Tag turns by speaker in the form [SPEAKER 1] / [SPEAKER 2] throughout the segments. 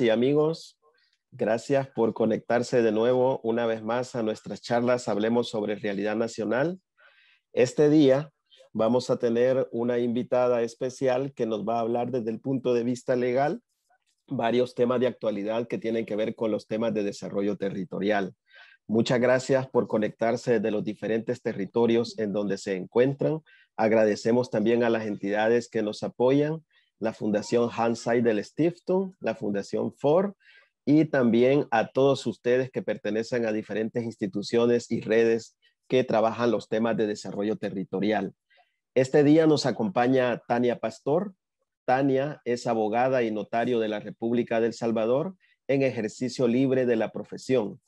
[SPEAKER 1] y amigos, gracias por conectarse de nuevo una vez más a nuestras charlas Hablemos sobre Realidad Nacional. Este día vamos a tener una invitada especial que nos va a hablar desde el punto de vista legal varios temas de actualidad que tienen que ver con los temas de desarrollo territorial. Muchas gracias por conectarse de los diferentes territorios en donde se encuentran. Agradecemos también a las entidades que nos apoyan la Fundación Hans del Stiftung, la Fundación Ford y también a todos ustedes que pertenecen a diferentes instituciones y redes que trabajan los temas de desarrollo territorial. Este día nos acompaña Tania Pastor. Tania es abogada y notario de la República del Salvador en ejercicio libre de la profesión.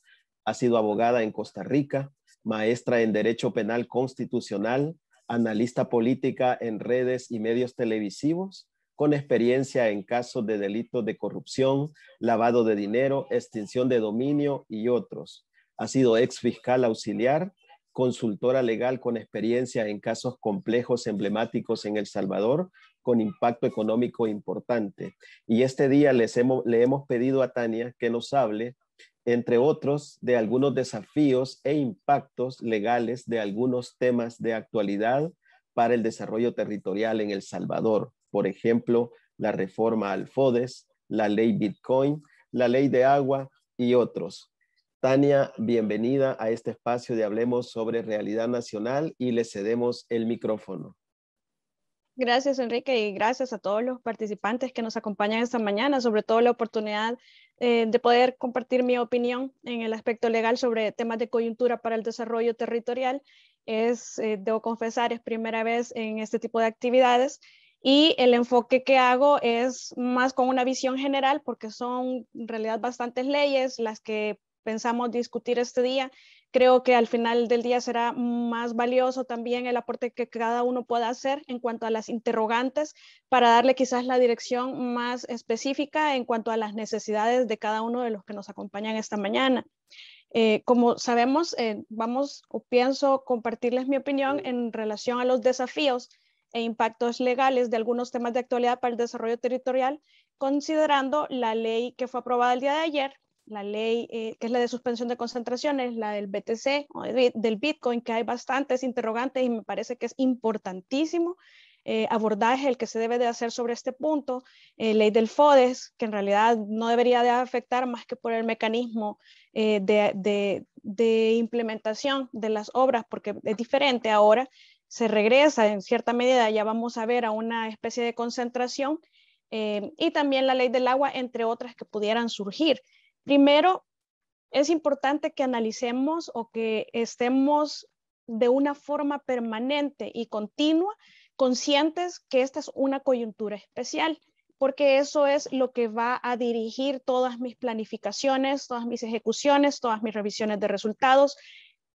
[SPEAKER 1] Ha sido abogada en Costa Rica, maestra en Derecho Penal Constitucional, analista política en redes y medios televisivos, con experiencia en casos de delitos de corrupción, lavado de dinero, extinción de dominio y otros. Ha sido ex fiscal auxiliar, consultora legal con experiencia en casos complejos emblemáticos en El Salvador con impacto económico importante. Y este día les le hemos pedido a Tania que nos hable, entre otros, de algunos desafíos e impactos legales de algunos temas de actualidad para el desarrollo territorial en El Salvador por ejemplo, la reforma al FODES, la ley Bitcoin, la ley de agua y otros. Tania, bienvenida a este espacio de Hablemos sobre Realidad Nacional y le cedemos el micrófono.
[SPEAKER 2] Gracias, Enrique, y gracias a todos los participantes que nos acompañan esta mañana, sobre todo la oportunidad eh, de poder compartir mi opinión en el aspecto legal sobre temas de coyuntura para el desarrollo territorial. Es, eh, debo confesar, es primera vez en este tipo de actividades y el enfoque que hago es más con una visión general, porque son en realidad bastantes leyes las que pensamos discutir este día. Creo que al final del día será más valioso también el aporte que cada uno pueda hacer en cuanto a las interrogantes para darle quizás la dirección más específica en cuanto a las necesidades de cada uno de los que nos acompañan esta mañana. Eh, como sabemos, eh, vamos o pienso compartirles mi opinión en relación a los desafíos e impactos legales de algunos temas de actualidad para el desarrollo territorial, considerando la ley que fue aprobada el día de ayer, la ley eh, que es la de suspensión de concentraciones, la del BTC o del Bitcoin, que hay bastantes interrogantes y me parece que es importantísimo abordar eh, abordaje el que se debe de hacer sobre este punto, eh, ley del FODES, que en realidad no debería de afectar más que por el mecanismo de, de, implementación de las obras, porque es diferente ahora, se regresa en cierta medida, ya vamos a ver, a una especie de concentración eh, y también la ley del agua, entre otras que pudieran surgir. Primero, es importante que analicemos o que estemos de una forma permanente y continua conscientes que esta es una coyuntura especial, porque eso es lo que va a dirigir todas mis planificaciones, todas mis ejecuciones, todas mis revisiones de resultados,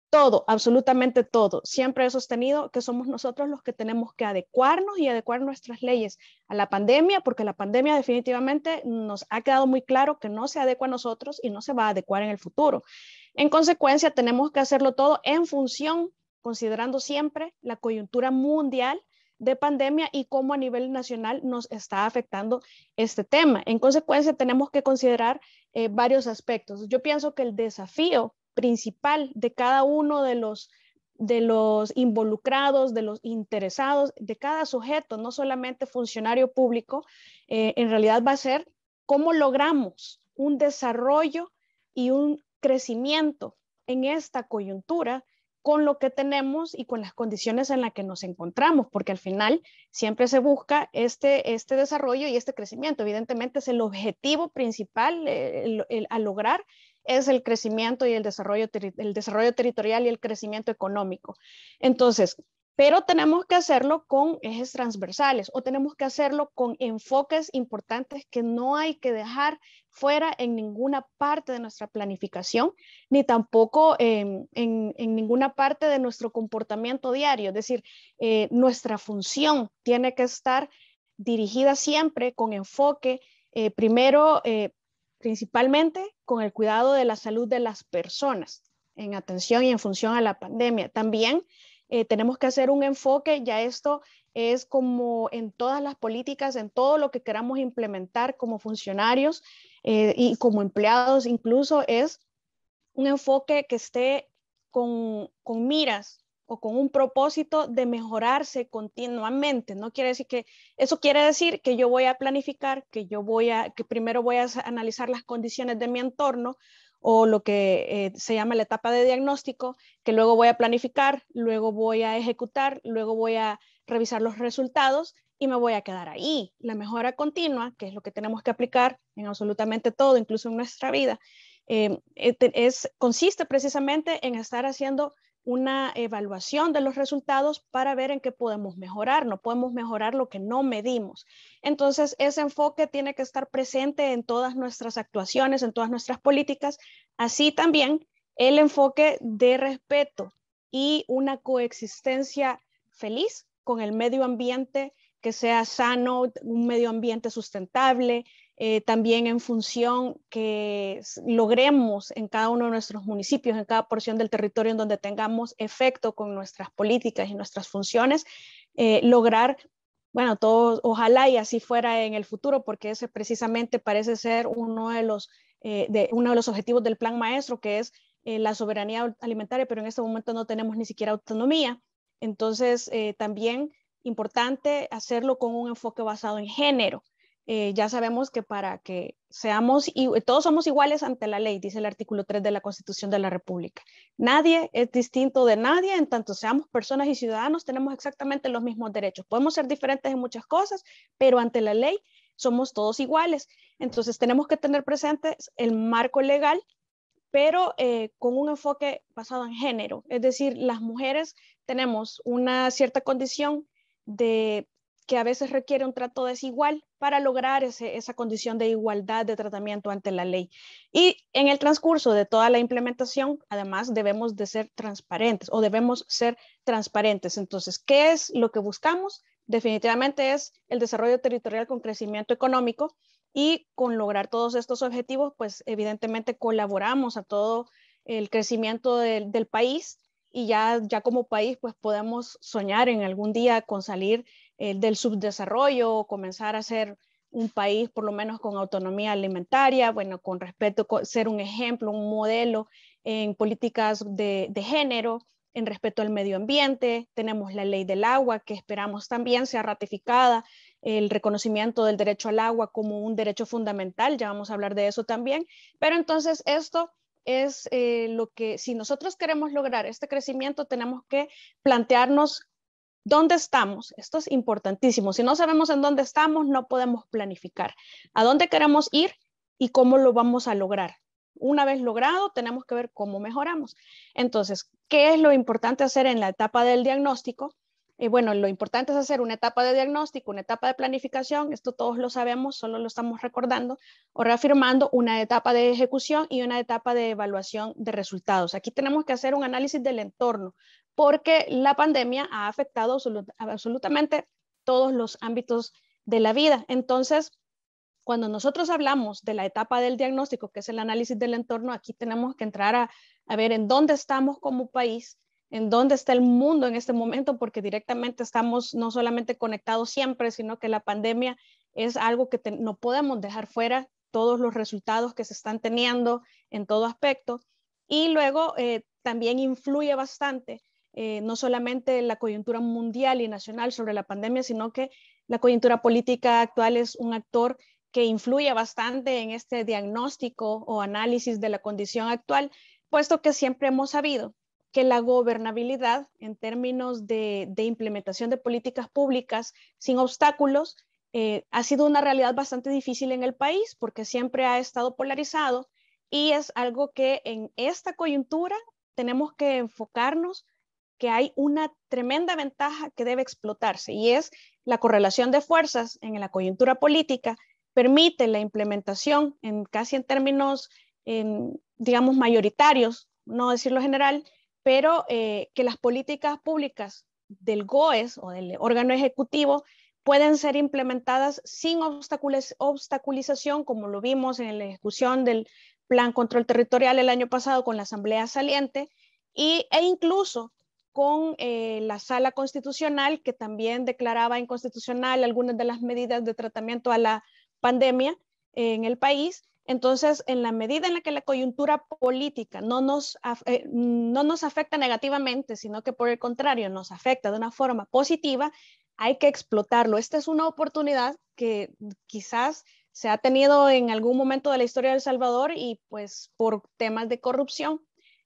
[SPEAKER 2] todo, absolutamente todo. Siempre he sostenido que somos nosotros los que tenemos que adecuarnos y adecuar nuestras leyes a la pandemia, porque la pandemia definitivamente nos ha quedado muy claro que no se adecua a nosotros y no se va a adecuar en el futuro. En consecuencia, tenemos que hacerlo todo en función, considerando siempre la coyuntura mundial de pandemia y cómo a nivel nacional nos está afectando este tema. En consecuencia, tenemos que considerar eh, varios aspectos. Yo pienso que el desafío principal de cada uno de los de los involucrados, de los interesados, de cada sujeto, no solamente funcionario público, eh, en realidad va a ser cómo logramos un desarrollo y un crecimiento en esta coyuntura con lo que tenemos y con las condiciones en las que nos encontramos, porque al final siempre se busca este, este desarrollo y este crecimiento. Evidentemente es el objetivo principal eh, el, a lograr es el crecimiento y el desarrollo, el desarrollo territorial y el crecimiento económico. Entonces, pero tenemos que hacerlo con ejes transversales o tenemos que hacerlo con enfoques importantes que no hay que dejar fuera en ninguna parte de nuestra planificación, ni tampoco em, en, ninguna parte de nuestro comportamiento diario. Es decir, eh, nuestra función tiene que estar dirigida siempre con enfoque eh, primero eh, principalmente con el cuidado de la salud de las personas en atención y en función a la pandemia. También eh, tenemos que hacer un enfoque, ya esto es como en todas las políticas, en todo lo que queramos implementar como funcionarios eh, y como empleados, incluso es un enfoque que esté con, con miras o con un propósito de mejorarse continuamente. No quiere decir que eso quiere decir que yo voy a planificar, que yo voy a, que primero voy a analizar las condiciones de mi entorno o lo que eh, se llama la etapa de diagnóstico, que luego voy a planificar, luego voy a ejecutar, luego voy a revisar los resultados y me voy a quedar ahí. La mejora continua, que es lo que tenemos que aplicar en absolutamente todo, incluso en nuestra vida, eh, eh, es, consiste precisamente en estar haciendo una evaluación de los resultados para ver en qué podemos mejorar, no podemos mejorar lo que no medimos. Entonces, ese enfoque tiene que estar presente en todas nuestras actuaciones, en todas nuestras políticas, así también el enfoque de respeto y una coexistencia feliz con el medio ambiente que sea sano, un medio ambiente sustentable, eh, también en función que logremos en cada uno de nuestros municipios, en cada porción del territorio en donde tengamos efecto con nuestras políticas y nuestras funciones, eh, lograr, bueno, todos, ojalá y así fuera en el futuro, porque ese precisamente parece ser uno de los, eh, de, uno de los objetivos del plan maestro, que es la soberanía alimentaria, pero en este momento no tenemos ni siquiera autonomía. Entonces, también importante hacerlo con un enfoque basado en género eh, ya sabemos que para que seamos, y todos somos iguales ante la ley, dice el artículo 3 de la Constitución de la República. Nadie es distinto de nadie, en tanto seamos personas y ciudadanos, tenemos exactamente los mismos derechos. Podemos ser diferentes en muchas cosas, pero ante la ley somos todos iguales. Entonces tenemos que tener presente el marco legal pero eh, con un enfoque basado en género. Es decir, las mujeres tenemos una cierta condición de que a veces requiere un trato desigual para lograr esa condición de igualdad de tratamiento ante la ley. Y en el transcurso de toda la implementación, además, debemos de ser transparentes o debemos ser transparentes. Entonces, ¿qué es lo que buscamos? Definitivamente es el desarrollo territorial con crecimiento económico y con lograr todos estos objetivos, pues evidentemente colaboramos a todo el crecimiento del, país y ya, ya como país pues podemos soñar en algún día con salir eh, del subdesarrollo, comenzar a ser un país por lo menos con autonomía alimentaria, bueno, con respeto, ser un ejemplo, un modelo en políticas de, género, en respeto al medio ambiente, tenemos la ley del agua que esperamos también sea ratificada, el reconocimiento del derecho al agua como un derecho fundamental, ya vamos a hablar de eso también, pero entonces esto es eh, lo que si nosotros queremos lograr este crecimiento tenemos que plantearnos ¿Dónde estamos? Esto es importantísimo. Si no sabemos en dónde estamos, no podemos planificar a dónde queremos ir y cómo lo vamos a lograr. Una vez logrado, tenemos que ver cómo mejoramos. Entonces, ¿qué es lo importante hacer en la etapa del diagnóstico? Y eh, bueno, lo importante es hacer una etapa de diagnóstico, una etapa de planificación, esto todos lo sabemos, solo lo estamos recordando o reafirmando, una etapa de ejecución y una etapa de evaluación de resultados. Aquí tenemos que hacer un análisis del entorno, porque la pandemia ha afectado absolutamente todos los ámbitos de la vida. Entonces, cuando nosotros hablamos de la etapa del diagnóstico, que es el análisis del entorno, aquí tenemos que entrar a, ver en dónde estamos como país, en dónde está el mundo en este momento, porque directamente estamos no solamente conectados siempre, sino que la pandemia es algo que no podemos dejar fuera, todos los resultados que se están teniendo en todo aspecto. Y luego eh, también influye bastante eh, no solamente la coyuntura mundial y nacional sobre la pandemia, sino que la coyuntura política actual es un actor que influye bastante en este diagnóstico o análisis de la condición actual, puesto que siempre hemos sabido que la gobernabilidad en términos de, implementación de políticas públicas sin obstáculos eh, ha sido una realidad bastante difícil en el país porque siempre ha estado polarizado y es algo que en esta coyuntura tenemos que enfocarnos que hay una tremenda ventaja que debe explotarse y es la correlación de fuerzas en la coyuntura política permite la implementación en casi en términos, digamos, mayoritarios, no decirlo general, pero eh, que las políticas públicas del GOES o del órgano ejecutivo pueden ser implementadas sin obstaculización, como lo vimos en la ejecución del Plan Control Territorial el año pasado con la Asamblea Saliente, y, e incluso con eh, la sala constitucional, que también declaraba inconstitucional algunas de las medidas de tratamiento a la pandemia en el país. Entonces, en la medida en la que la coyuntura política no nos, eh, no nos afecta negativamente, sino que por el contrario nos afecta de una forma positiva, hay que explotarlo. Esta es una oportunidad que quizás se ha tenido en algún momento de la historia de El Salvador y pues por temas de corrupción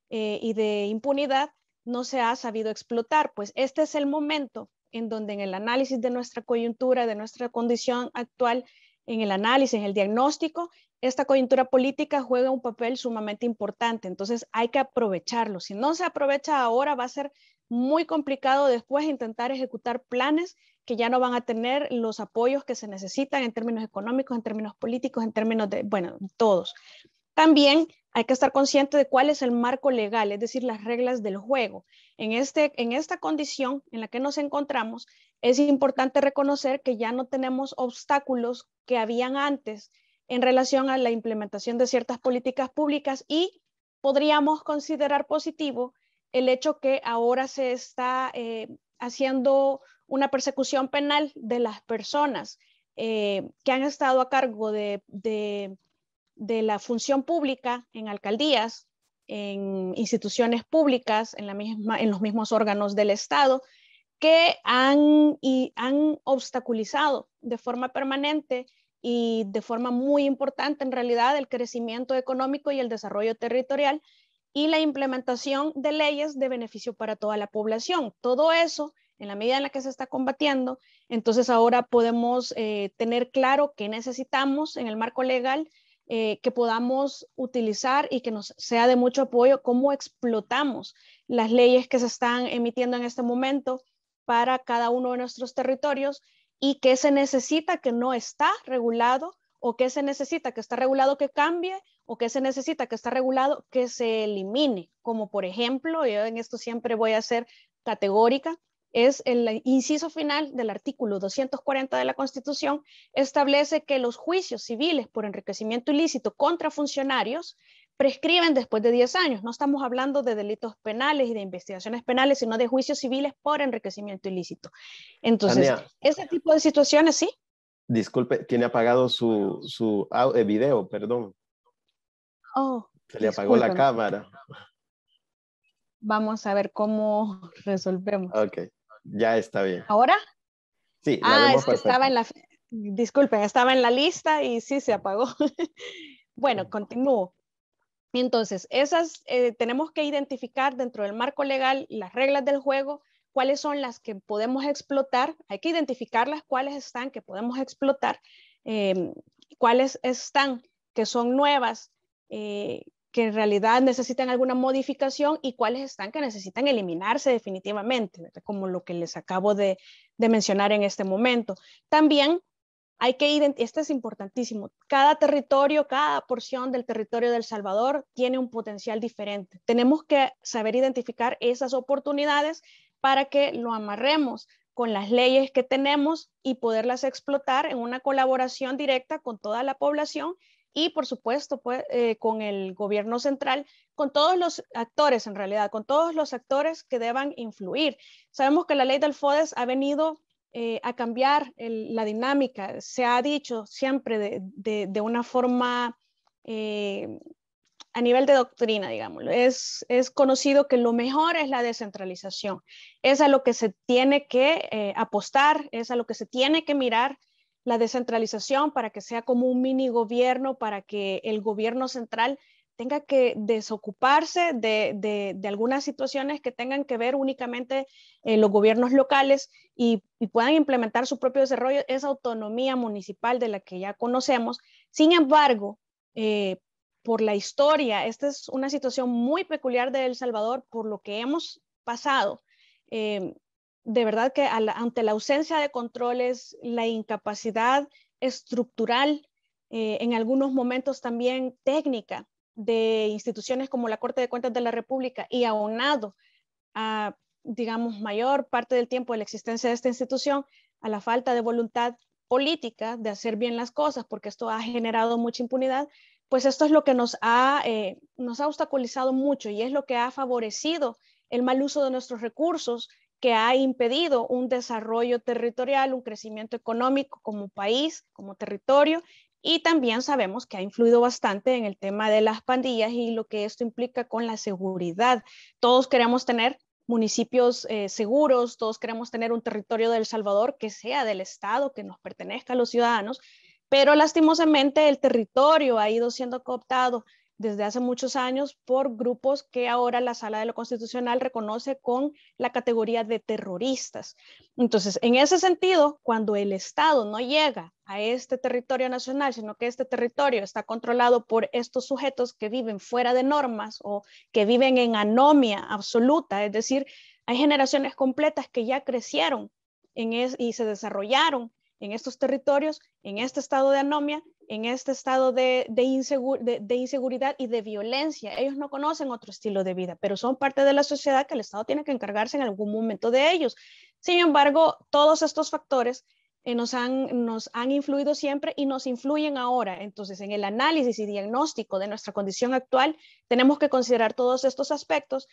[SPEAKER 2] eh, y de impunidad no se ha sabido explotar. Pues este es el momento en donde en el análisis de nuestra coyuntura, de nuestra condición actual, en el análisis, en el diagnóstico, esta coyuntura política juega un papel sumamente importante. Entonces hay que aprovecharlo. Si no se aprovecha ahora, va a ser muy complicado después intentar ejecutar planes que ya no van a tener los apoyos que se necesitan en términos económicos, en términos políticos, en términos de, bueno, todos. También hay que estar consciente de cuál es el marco legal, es decir, las reglas del juego. En, este, en esta condición en la que nos encontramos, es importante reconocer que ya no tenemos obstáculos que habían antes en relación a la implementación de ciertas políticas públicas y podríamos considerar positivo el hecho que ahora se está eh, haciendo una persecución penal de las personas eh, que han estado a cargo de de la función pública en alcaldías, en instituciones públicas, en, los mismos órganos del Estado, que han, y han obstaculizado de forma permanente y de forma muy importante en realidad el crecimiento económico y el desarrollo territorial y la implementación de leyes de beneficio para toda la población. Todo eso, en la medida en la que se está combatiendo, entonces ahora podemos eh, tener claro que necesitamos en el marco legal eh, que podamos utilizar y que nos sea de mucho apoyo, cómo explotamos las leyes que se están emitiendo en este momento para cada uno de nuestros territorios y qué se necesita que no está regulado o qué se necesita que está regulado que cambie o qué se necesita que está regulado que se elimine. Como por ejemplo, yo en esto siempre voy a ser categórica, es el inciso final del artículo 240 de la Constitución, establece que los juicios civiles por enriquecimiento ilícito contra funcionarios prescriben después de 10 años. No estamos hablando de delitos penales y de investigaciones penales, sino de juicios civiles por enriquecimiento ilícito. Entonces, ese tipo de situaciones, sí.
[SPEAKER 1] Disculpe, tiene apagado su, su eh, video, perdón. Oh, Se le apagó la cámara.
[SPEAKER 2] Vamos a ver cómo resolvemos.
[SPEAKER 1] Ok. Ya está bien. ¿Ahora? Sí. ah, es que estaba en
[SPEAKER 2] la. Disculpen, estaba en la lista y sí se apagó. bueno, continúo. Entonces, esas eh, tenemos que identificar dentro del marco legal las reglas del juego, cuáles son las que podemos explotar, hay que las cuáles están que podemos explotar, em, cuáles están que son nuevas, eh, que en realidad necesitan alguna modificación y cuáles están que necesitan eliminarse definitivamente, como lo que les acabo de, mencionar en este momento. También hay que identificar, este es importantísimo, cada territorio, cada porción del territorio del Salvador tiene un potencial diferente. Tenemos que saber identificar esas oportunidades para que lo amarremos con las leyes que tenemos y poderlas explotar en una colaboración directa con toda la población y por supuesto pues, eh, con el gobierno central, con todos los actores en realidad, con todos los actores que deban influir. Sabemos que la ley del FODES ha venido eh, a cambiar la dinámica, se ha dicho siempre de, una forma eh, a nivel de doctrina, digámoslo. Es, es, conocido que lo mejor es la descentralización, es a lo que se tiene que apostar, es a lo que se tiene que mirar la descentralización para que sea como un mini gobierno, para que el gobierno central tenga que desocuparse de, algunas situaciones que tengan que ver únicamente eh, los gobiernos locales y, puedan implementar su propio desarrollo, esa autonomía municipal de la que ya conocemos. Sin embargo, eh, por la historia, esta es una situación muy peculiar de El Salvador por lo que hemos pasado. Eh, de verdad que ante la ausencia de controles, la incapacidad estructural, eh, en algunos momentos también técnica de instituciones como la Corte de Cuentas de la República y aunado a, digamos, mayor parte del tiempo de la existencia de esta institución, a la falta de voluntad política de hacer bien las cosas, porque esto ha generado mucha impunidad, pues esto es lo que nos ha, eh, nos ha obstaculizado mucho y es lo que ha favorecido el mal uso de nuestros recursos, que ha impedido un desarrollo territorial, un crecimiento económico como país, como territorio, y también sabemos que ha influido bastante en el tema de las pandillas y lo que esto implica con la seguridad. Todos queremos tener municipios eh, seguros, todos queremos tener un territorio del Salvador que sea del Estado, que nos pertenezca a los ciudadanos, pero lastimosamente el territorio ha ido siendo cooptado desde hace muchos años por grupos que ahora la Sala de lo Constitucional reconoce con la categoría de terroristas. Entonces, en ese sentido, cuando el Estado no llega a este territorio nacional, sino que este territorio está controlado por estos sujetos que viven fuera de normas o que viven en anomia absoluta, es decir, hay generaciones completas que ya crecieron en y se desarrollaron en estos territorios, en este estado de anomia, en este estado de, inseguridad y de violencia. Ellos no conocen otro estilo de vida, pero son parte de la sociedad que el Estado tiene que encargarse en algún momento de ellos. Sin embargo, todos estos factores eh, nos han influido siempre y nos influyen ahora. Entonces, en el análisis y diagnóstico de nuestra condición actual, tenemos que considerar todos estos aspectos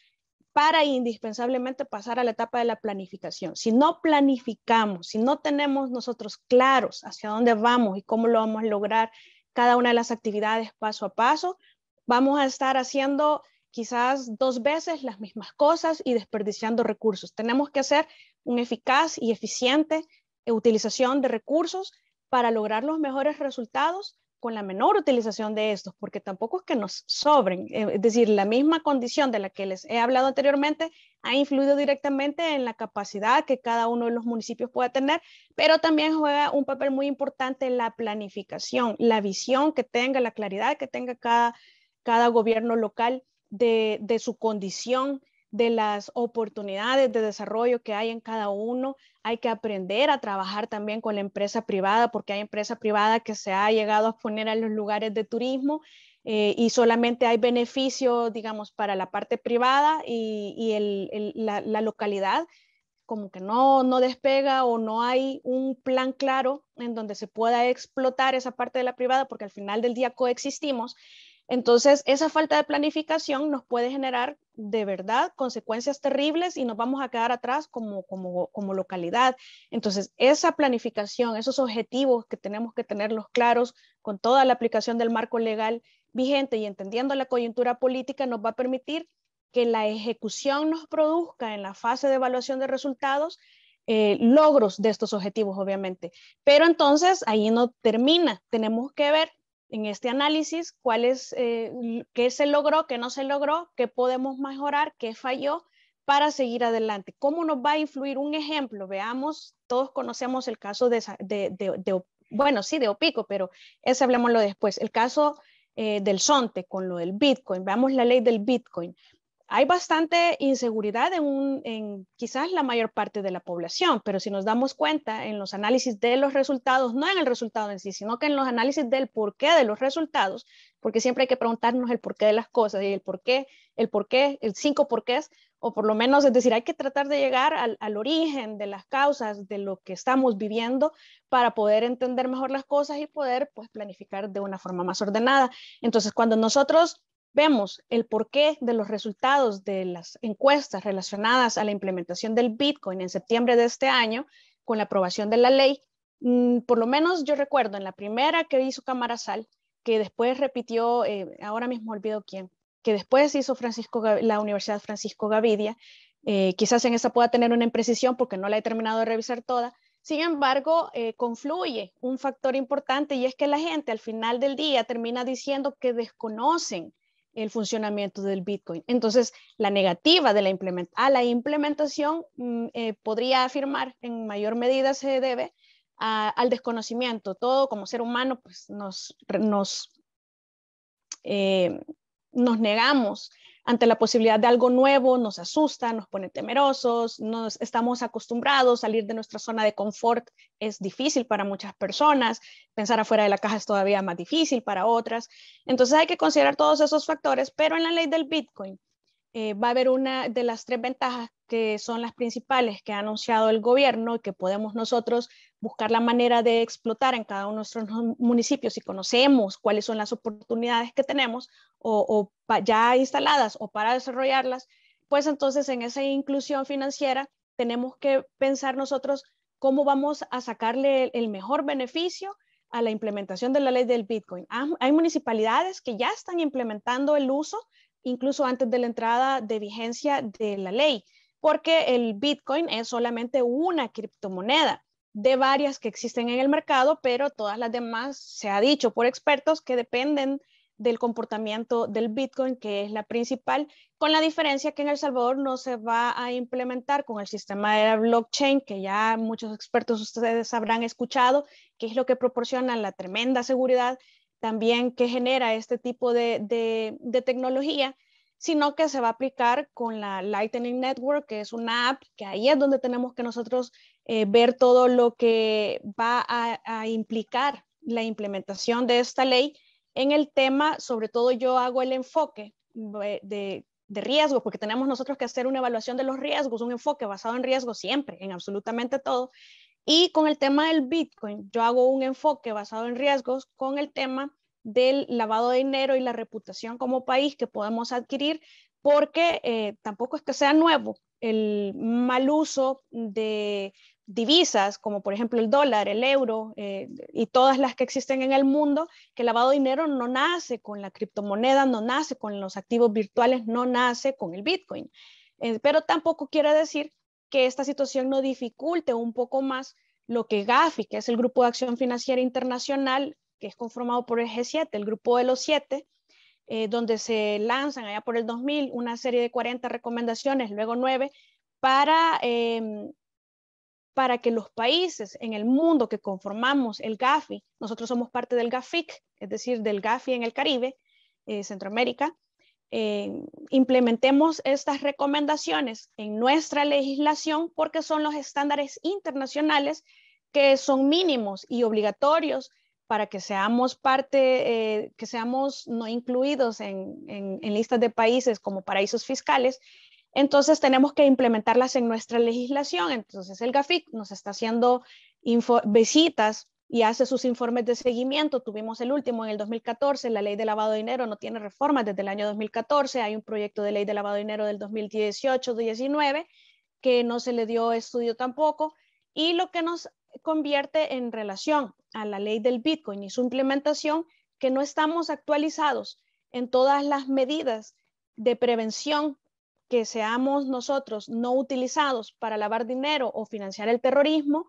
[SPEAKER 2] para indispensablemente pasar a la etapa de la planificación. Si no planificamos, si no tenemos nosotros claros hacia dónde vamos y cómo lo vamos a lograr cada una de las actividades paso a paso, vamos a estar haciendo quizás dos veces las mismas cosas y desperdiciando recursos. Tenemos que hacer una eficaz y eficiente utilización de recursos para lograr los mejores resultados con la menor utilización de estos, porque tampoco es que nos sobren. Eh, es decir, la misma condición de la que les he hablado anteriormente ha influido directamente en la capacidad que cada uno de los municipios pueda tener, pero también juega un papel muy importante en la planificación, la visión que tenga, la claridad que tenga cada, cada gobierno local de, de su condición de las oportunidades de desarrollo que hay en cada uno. Hay que aprender a trabajar también con la empresa privada, porque hay empresa privada que se ha llegado a poner a los lugares de turismo eh, y solamente hay beneficio, digamos, para la parte privada y, la, la, localidad como que no, no despega o no hay un plan claro en donde se pueda explotar esa parte de la privada, porque al final del día coexistimos entonces, esa falta de planificación nos puede generar de verdad consecuencias terribles y nos vamos a quedar atrás como, como, como localidad. Entonces, esa planificación, esos objetivos que tenemos que tenerlos claros con toda la aplicación del marco legal vigente y entendiendo la coyuntura política nos va a permitir que la ejecución nos produzca en la fase de evaluación de resultados eh, logros de estos objetivos, obviamente. Pero entonces ahí no termina. Tenemos que ver en este análisis cuál es, eh, qué se logró, qué no se logró, qué podemos mejorar, qué falló para seguir adelante. ¿Cómo nos va a influir un ejemplo? Veamos, todos conocemos el caso de, bueno, sí, de Opico, pero ese hablemoslo después. El caso eh, del Sonte con lo del Bitcoin, veamos la ley del Bitcoin hay bastante inseguridad en, quizás la mayor parte de la población, pero si nos damos cuenta en los análisis de los resultados, no en el resultado en sí, sino que en los análisis del porqué de los resultados, porque siempre hay que preguntarnos el porqué de las cosas y el porqué, el porqué, el cinco porqués, o por lo menos, es decir, hay que tratar de llegar al, origen de las causas de lo que estamos viviendo para poder entender mejor las cosas y poder pues, planificar de una forma más ordenada. Entonces, cuando nosotros vemos el porqué de los resultados de las encuestas relacionadas a la implementación del Bitcoin en septiembre de este año con la aprobación de la ley. Mm, por lo menos yo recuerdo en la primera que hizo sal que después repitió, eh, ahora mismo olvido quién, que después hizo Francisco, la Universidad Francisco Gavidia, eh, quizás en esa pueda tener una imprecisión porque no la he terminado de revisar toda, sin embargo, eh, confluye un factor importante y es que la gente al final del día termina diciendo que desconocen el funcionamiento del Bitcoin. Entonces, la negativa de la a la implementación mm, eh, podría afirmar en mayor medida se debe al desconocimiento. Todo como ser humano, pues nos, nos, eh, nos negamos ante la posibilidad de algo nuevo, nos asusta, nos pone temerosos, nos estamos acostumbrados, salir de nuestra zona de confort es difícil para muchas personas, pensar afuera de la caja es todavía más difícil para otras. Entonces hay que considerar todos esos factores, pero en la ley del Bitcoin eh, va a haber una de las tres ventajas que son las principales que ha anunciado el gobierno y que podemos nosotros buscar la manera de explotar en cada uno de nuestros municipios si conocemos cuáles son las oportunidades que tenemos o, ya instaladas o para desarrollarlas, pues entonces en esa inclusión financiera tenemos que pensar nosotros cómo vamos a sacarle el mejor beneficio a la implementación de la ley del Bitcoin. Hay municipalidades que ya están implementando el uso incluso antes de la entrada de vigencia de la ley, porque el Bitcoin es solamente una criptomoneda de varias que existen en el mercado, pero todas las demás se ha dicho por expertos que dependen del comportamiento del Bitcoin, que es la principal, con la diferencia que en El Salvador no se va a implementar con el sistema de la blockchain, que ya muchos expertos ustedes habrán escuchado, que es lo que proporciona la tremenda seguridad también que genera este tipo de, tecnología, sino que se va a aplicar con la Lightning Network, que es una app que ahí es donde tenemos que nosotros eh, ver todo lo que va a, implicar la implementación de esta ley en el tema, sobre todo yo hago el enfoque de, de riesgos, porque tenemos nosotros que hacer una evaluación de los riesgos, un enfoque basado en riesgos siempre, en absolutamente todo. Y con el tema del Bitcoin, yo hago un enfoque basado en riesgos con el tema del lavado de dinero y la reputación como país que podemos adquirir, porque eh, tampoco es que sea nuevo el mal uso de divisas, como por ejemplo el dólar, el euro eh, y todas las que existen en el mundo, que el lavado de dinero no nace con la criptomoneda, no nace con los activos virtuales, no nace con el Bitcoin. Eh, pero tampoco quiere decir que esta situación no dificulte un poco más lo que GAFI, que es el Grupo de Acción Financiera Internacional, que es conformado por el G7, el Grupo de los Siete, eh, donde se lanzan allá por el 2000 una serie de 40 recomendaciones, luego nueve, em, para, que los países en el mundo que conformamos el GAFI, nosotros somos parte del GAFIC, es decir, del GAFI en el Caribe, eh, Centroamérica, eh, implementemos estas recomendaciones en nuestra legislación porque son los estándares internacionales que son mínimos y obligatorios para que seamos parte, eh, que seamos no incluidos en, en, listas de países como paraísos fiscales, entonces tenemos que implementarlas en nuestra legislación. Entonces el GAFIC nos está haciendo visitas y hace sus informes de seguimiento. Tuvimos el último en el 2014, la ley de lavado de dinero no tiene reformas desde el año 2014, hay un proyecto de ley de lavado de dinero del 2018-19 que no se le dio estudio tampoco y lo que nos convierte en relación a la ley del Bitcoin y su implementación que no estamos actualizados en todas las medidas de prevención que seamos nosotros no utilizados para lavar dinero o financiar el terrorismo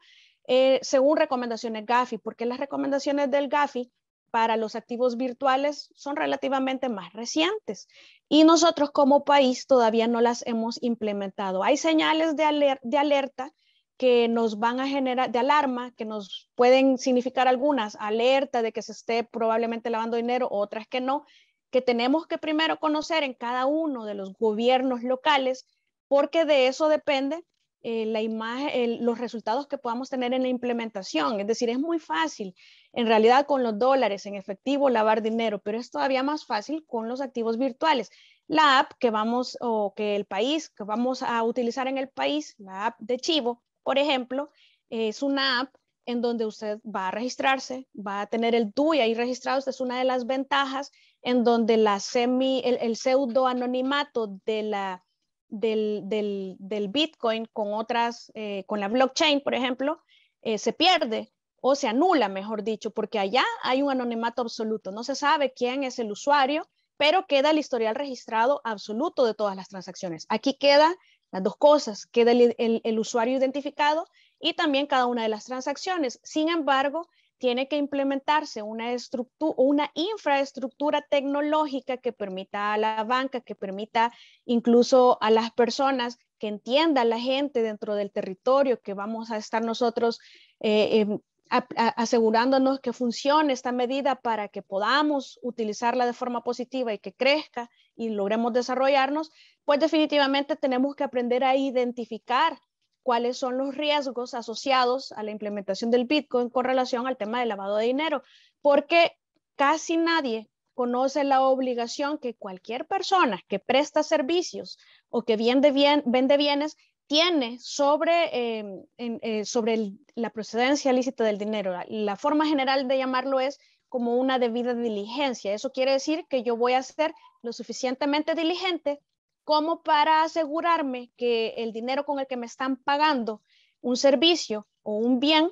[SPEAKER 2] eh, según recomendaciones GAFI, porque las recomendaciones del GAFI para los activos virtuales son relativamente más recientes y nosotros como país todavía no las hemos implementado. Hay señales de, de alerta que nos van a generar, de alarma, que nos pueden significar algunas, alerta de que se esté probablemente lavando dinero, otras que no, que tenemos que primero conocer en cada uno de los gobiernos locales, porque de eso depende eh, la imagen, los resultados que podamos tener en la implementación. Es decir, es muy fácil en realidad con los dólares en efectivo lavar dinero, pero es todavía más fácil con los activos virtuales. La app que vamos o que el país que vamos a utilizar en el país, la app de Chivo, por ejemplo, es una app en donde usted va a registrarse, va a tener el DUI ahí registrado, esta es una de las ventajas en donde la semi, el pseudo anonimato de la, del, Bitcoin con otras, eh, con la blockchain, por ejemplo, eh, se pierde o se anula, mejor dicho, porque allá hay un anonimato absoluto. No se sabe quién es el usuario, pero queda el historial registrado absoluto de todas las transacciones. Aquí quedan las dos cosas, queda el usuario identificado y también cada una de las transacciones. Sin embargo, tiene que implementarse una, infraestructura tecnológica que permita a la banca, que permita incluso a las personas que entienda la gente dentro del territorio, que vamos a estar nosotros eh, em, asegurándonos que funcione esta medida para que podamos utilizarla de forma positiva y que crezca y logremos desarrollarnos, pues definitivamente tenemos que aprender a identificar cuáles son los riesgos asociados a la implementación del Bitcoin con relación al tema del lavado de dinero, porque casi nadie conoce la obligación que cualquier persona que presta servicios o que vende, bienes tiene sobre, em, eh, sobre la procedencia lícita del dinero. la forma general de llamarlo es como una debida diligencia. Eso quiere decir que yo voy a ser lo suficientemente diligente como para asegurarme que el dinero con el que me están pagando un servicio o un bien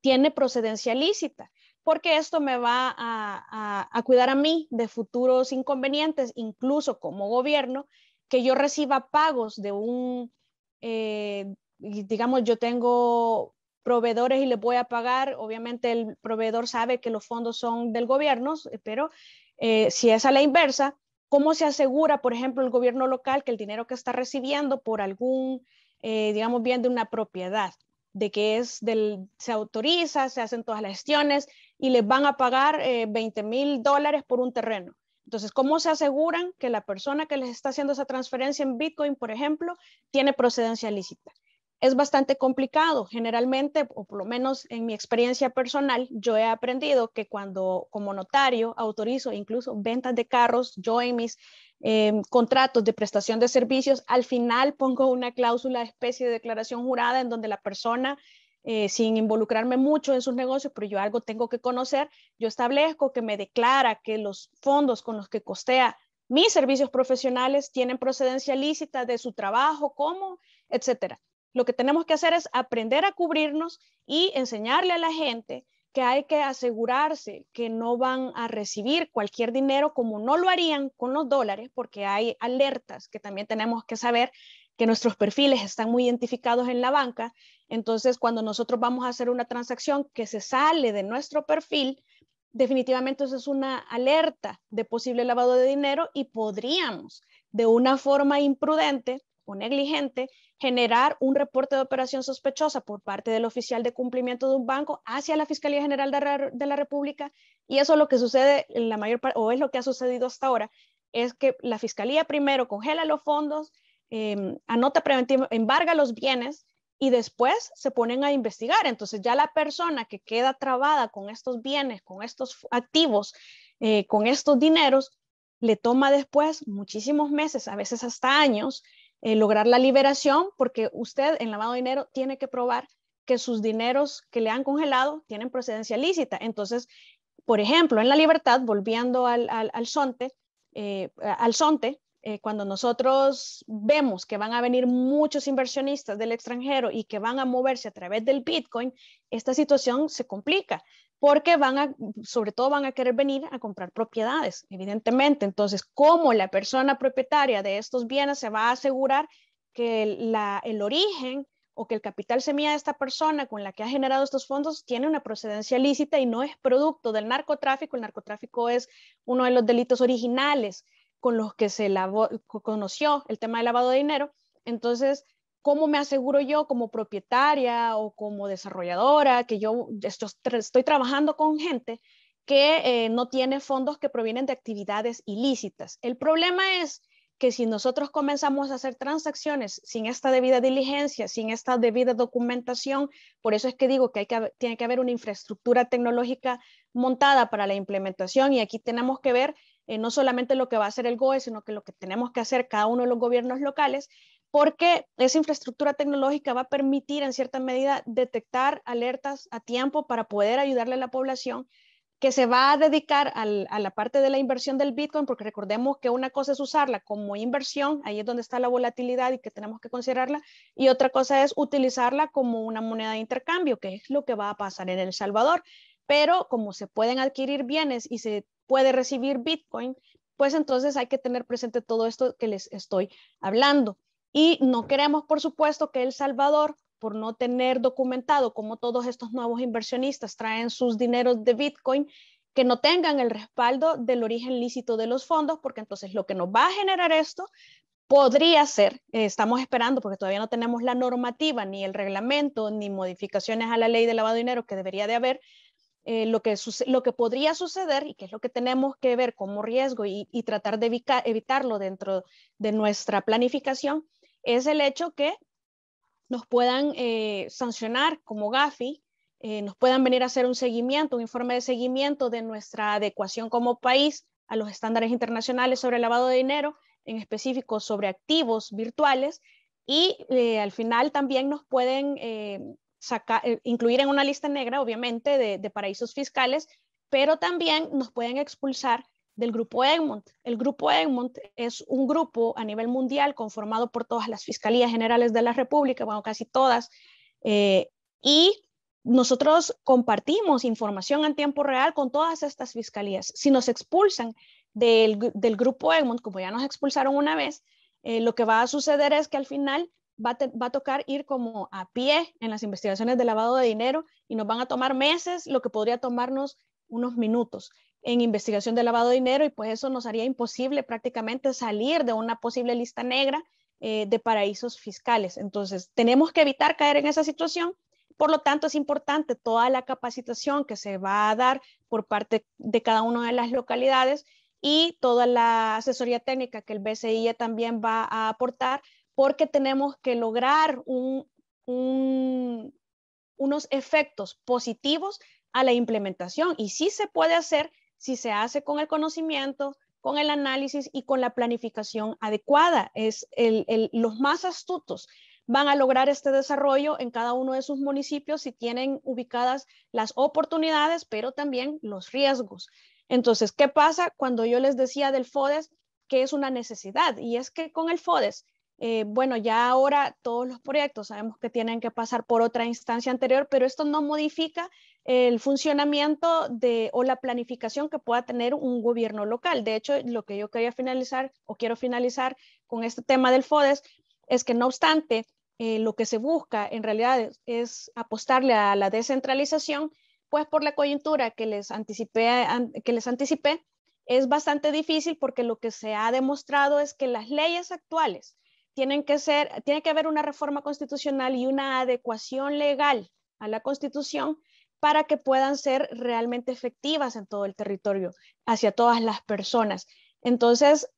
[SPEAKER 2] tiene procedencia lícita, porque esto me va a, cuidar a mí de futuros inconvenientes, incluso como gobierno, que yo reciba pagos de un, eh, digamos, yo tengo proveedores y les voy a pagar, obviamente el proveedor sabe que los fondos son del gobierno, pero eh, si es a la inversa, ¿Cómo se asegura, por ejemplo, el gobierno local que el dinero que está recibiendo por algún, eh, digamos, bien de una propiedad, de que es del, se autoriza, se hacen todas las gestiones y les van a pagar 20 eh, mil dólares por un terreno? Entonces, ¿cómo se aseguran que la persona que les está haciendo esa transferencia en Bitcoin, por ejemplo, tiene procedencia lícita? es bastante complicado. Generalmente, o por lo menos en mi experiencia personal, yo he aprendido que cuando como notario autorizo incluso ventas de carros, yo en mis em, contratos de prestación de servicios, al final pongo una cláusula especie de declaración jurada en donde la persona... Eh, sin involucrarme mucho en sus negocios, pero yo algo tengo que conocer, yo establezco que me declara que los fondos con los que costea mis servicios profesionales tienen procedencia lícita de su trabajo, cómo, etcétera. Lo que tenemos que hacer es aprender a cubrirnos y enseñarle a la gente que hay que asegurarse que no van a recibir cualquier dinero como no lo harían con los dólares, porque hay alertas que también tenemos que saber que nuestros perfiles están muy identificados en la banca. Entonces, cuando nosotros vamos a hacer una transacción que se sale de nuestro perfil, definitivamente eso es una alerta de posible lavado de dinero y podríamos, de una forma imprudente, o negligente generar un reporte de operación sospechosa por parte del oficial de cumplimiento de un banco hacia la Fiscalía General de, la, República y eso es lo que sucede en la mayor parte, o es lo que ha sucedido hasta ahora, es que la Fiscalía primero congela los fondos, em, anota preventiva, embarga los bienes y después se ponen a investigar. Entonces ya la persona que queda trabada con estos bienes, con estos activos, eh, con estos dineros, le toma después muchísimos meses, a veces hasta años, eh, lograr la liberación, porque usted en lavado de dinero tiene que probar que sus dineros que le han congelado tienen procedencia lícita. Entonces, por ejemplo, en la libertad, volviendo al, al, sonte, al sonte eh, eh, cuando nosotros vemos que van a venir muchos inversionistas del extranjero y que van a moverse a través del Bitcoin, esta situación se complica porque van a, sobre todo van a querer venir a comprar propiedades, evidentemente. Entonces, ¿cómo la persona propietaria de estos bienes se va a asegurar que el origen o que el capital semilla de esta persona con la que ha generado estos fondos tiene una procedencia lícita y no es producto del narcotráfico. El narcotráfico es uno de los delitos originales con los que se conoció el tema del lavado de dinero. Entonces, ¿cómo me aseguro yo como propietaria o como desarrolladora que yo estoy trabajando con gente que eh, no tiene fondos que provienen de actividades ilícitas? El problema es que si nosotros comenzamos a hacer transacciones sin esta debida diligencia, sin esta debida documentación, por eso es que digo que, hay que tiene que haber una infraestructura tecnológica montada para la implementación y aquí tenemos que ver eh, no solamente lo que va a hacer el GOE, sino que lo que tenemos que hacer cada uno de los gobiernos locales, porque esa infraestructura tecnológica va a permitir en cierta medida detectar alertas a tiempo para poder ayudarle a la población que se va a dedicar a la parte de la inversión del Bitcoin, porque recordemos que una cosa es usarla como inversión, ahí es donde está la volatilidad y que tenemos que considerarla, y otra cosa es utilizarla como una moneda de intercambio, que es lo que va a pasar en El Salvador. Pero como se pueden adquirir bienes y se puede recibir Bitcoin, pues entonces hay que tener presente todo esto que les estoy hablando. Y no queremos, por supuesto, que El Salvador, por no tener documentado cómo todos estos nuevos inversionistas traen sus dineros de Bitcoin, que no tengan el respaldo del origen lícito de los fondos, porque entonces lo que nos va a generar esto podría ser, eh, estamos esperando porque todavía no tenemos la normativa, ni el reglamento, ni modificaciones a la ley de lavado de dinero que debería de haber, eh, lo, que lo que podría suceder y que es lo que tenemos que ver como riesgo y, tratar de evitarlo dentro de nuestra planificación es el hecho que nos puedan eh, sancionar como GAFI, eh, nos puedan venir a hacer un seguimiento, un informe de seguimiento de nuestra adecuación como país a los estándares internacionales sobre lavado de dinero, en específico sobre activos virtuales, y al final también nos pueden eh, incluir en una lista negra, obviamente, de, paraísos fiscales, pero también nos pueden expulsar del grupo Egmont. El grupo Egmont es un grupo a nivel mundial conformado por todas las fiscalías generales de la República, bueno, casi todas, eh, y nosotros compartimos información en tiempo real con todas estas fiscalías. Si nos expulsan del, grupo Egmont, como ya nos expulsaron una vez, eh, lo que va a suceder es que al final va a, va a tocar ir como a pie en las investigaciones de lavado de dinero y nos van a tomar meses lo que podría tomarnos unos minutos en investigación de lavado de dinero y pues eso nos haría imposible prácticamente salir de una posible lista negra eh, de paraísos fiscales. Entonces, tenemos que evitar caer en esa situación. Por lo tanto, es importante toda la capacitación que se va a dar por parte de cada una de las localidades y toda la asesoría técnica que el BCI e también va a aportar porque tenemos que lograr unos efectos positivos a la implementación. Y sí se puede hacer si se hace con el conocimiento, con el análisis y con la planificación adecuada. Es los más astutos van a lograr este desarrollo en cada uno de sus municipios si tienen ubicadas las oportunidades, pero también los riesgos. Entonces, ¿qué pasa cuando yo les decía del FODES que es una necesidad? Y es que con el FODES eh, bueno, ya ahora todos los proyectos sabemos que tienen que pasar por otra instancia anterior, pero esto no modifica el funcionamiento de, o la planificación que pueda tener un gobierno local. De hecho, lo que yo quería finalizar o quiero finalizar con este tema del FODES es que no obstante, eh, lo que se busca en realidad es, apostarle a la descentralización, pues por la coyuntura que les anticipé, que les anticipé es bastante difícil porque lo que se ha demostrado es que las leyes actuales tienen que ser, tiene que haber una reforma constitucional y una adecuación legal a la constitución para que puedan ser realmente efectivas en todo el territorio, hacia todas las personas. Entonces,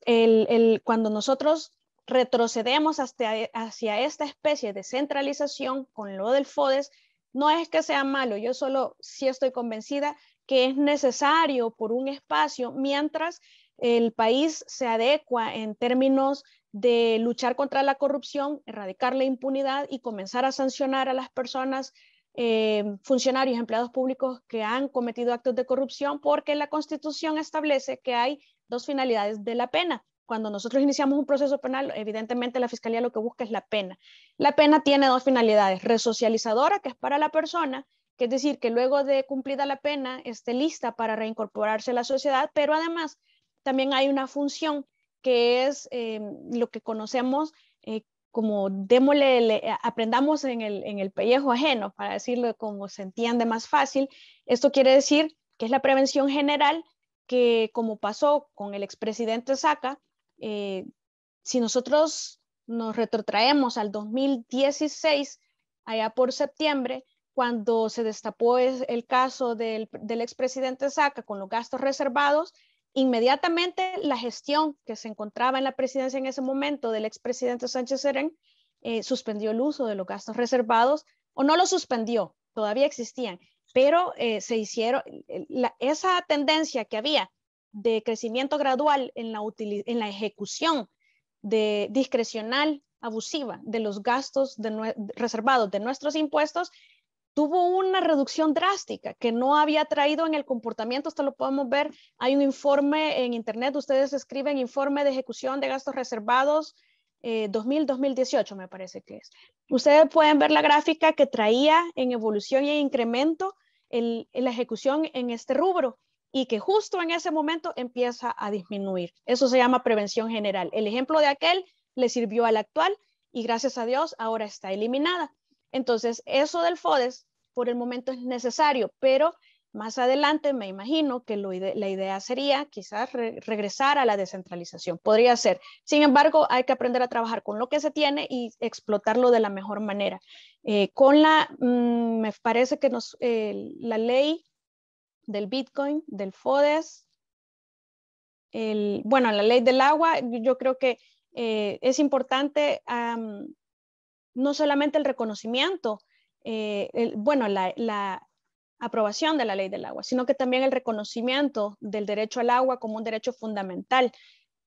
[SPEAKER 2] cuando nosotros retrocedemos hasta, e, hacia esta especie de centralización con lo del FODES, no es que sea malo, yo solo sí estoy convencida que es necesario por un espacio mientras el país se adecua en términos de luchar contra la corrupción, erradicar la impunidad y comenzar a sancionar a las personas, eh, funcionarios, empleados públicos que han cometido actos de corrupción, porque la Constitución establece que hay dos finalidades de la pena. Cuando nosotros iniciamos un proceso penal, evidentemente la Fiscalía lo que busca es la pena. La pena tiene dos finalidades, resocializadora, que es para la persona, que es decir, que luego de cumplida la pena esté lista para reincorporarse a la sociedad, pero además también hay una función que es eh, lo que conocemos eh, como démosle, eh, aprendamos en el, en pellejo ajeno, para decirlo como se entiende más fácil. Esto quiere decir que es la prevención general que, como pasó con el expresidente Saca, si nosotros nos retrotraemos al 2016, allá por septiembre, cuando se destapó el caso del, del expresidente Saca con los gastos reservados, Inmediatamente la gestión que se encontraba en la presidencia en ese momento del expresidente Sánchez Serén eh, suspendió el uso de los gastos reservados o no lo suspendió, todavía existían, pero eh, se hicieron eh, esa tendencia que había de crecimiento gradual en la, en la ejecución de discrecional abusiva de los gastos de, reservados de nuestros impuestos tuvo una reducción drástica que no había traído en el comportamiento, esto lo podemos ver, hay un informe en internet, ustedes escriben informe de ejecución de gastos reservados 2000-2018 eh, me parece que es. Ustedes pueden ver la gráfica que traía en evolución y en incremento el, la ejecución en este rubro y que justo en ese momento empieza a disminuir. Eso se llama prevención general. El ejemplo de aquel le sirvió al actual y gracias a Dios ahora está eliminada. Entonces, eso del FODES por el momento es necesario, pero más adelante me imagino que la idea sería quizás regresar a la descentralización, podría ser. Sin embargo, hay que aprender a trabajar con lo que se tiene y explotarlo de la mejor manera. Eh, con la, mm, me parece que la ley del Bitcoin, del FODES, el, bueno, la ley del agua, yo creo que eh, es importante no solamente el reconocimiento, eh, bueno, la, aprobación de la ley del agua, sino que también el reconocimiento del derecho al agua como un derecho fundamental.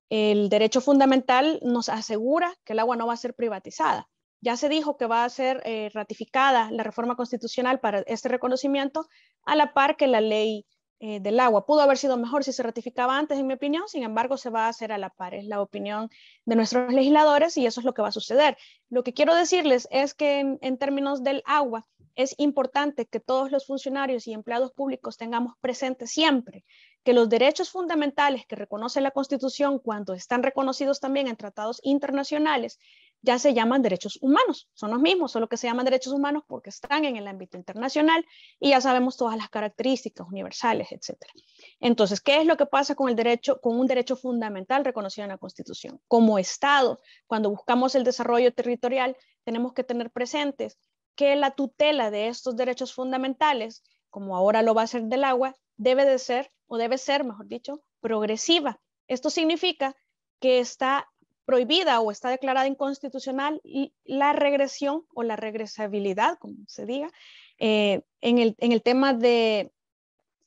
[SPEAKER 2] El derecho fundamental nos asegura que el agua no va a ser privatizada. Ya se dijo que va a ser eh, ratificada la reforma constitucional para este reconocimiento, a la par que la ley eh, del agua. Pudo haber sido mejor si se ratificaba antes, en mi opinión, sin embargo, se va a hacer a la par, es la opinión de nuestros legisladores y eso es lo que va a suceder. Lo que quiero decirles es que en, en términos del agua, es importante que todos los funcionarios y empleados públicos tengamos presente siempre que los derechos fundamentales que reconoce la Constitución cuando están reconocidos también en tratados internacionales ya se llaman derechos humanos, son los mismos, solo que se llaman derechos humanos porque están en el ámbito internacional y ya sabemos todas las características universales, etc. Entonces, ¿qué es lo que pasa con el derecho, con un derecho fundamental reconocido en la Constitución? Como Estado, cuando buscamos el desarrollo territorial, tenemos que tener presentes que la tutela de estos derechos fundamentales, como ahora lo va a ser del agua, debe de ser, o debe ser, mejor dicho, progresiva. Esto significa que está prohibida o está declarada inconstitucional la regresión o la regresabilidad, como se diga, eh, en, el, tema de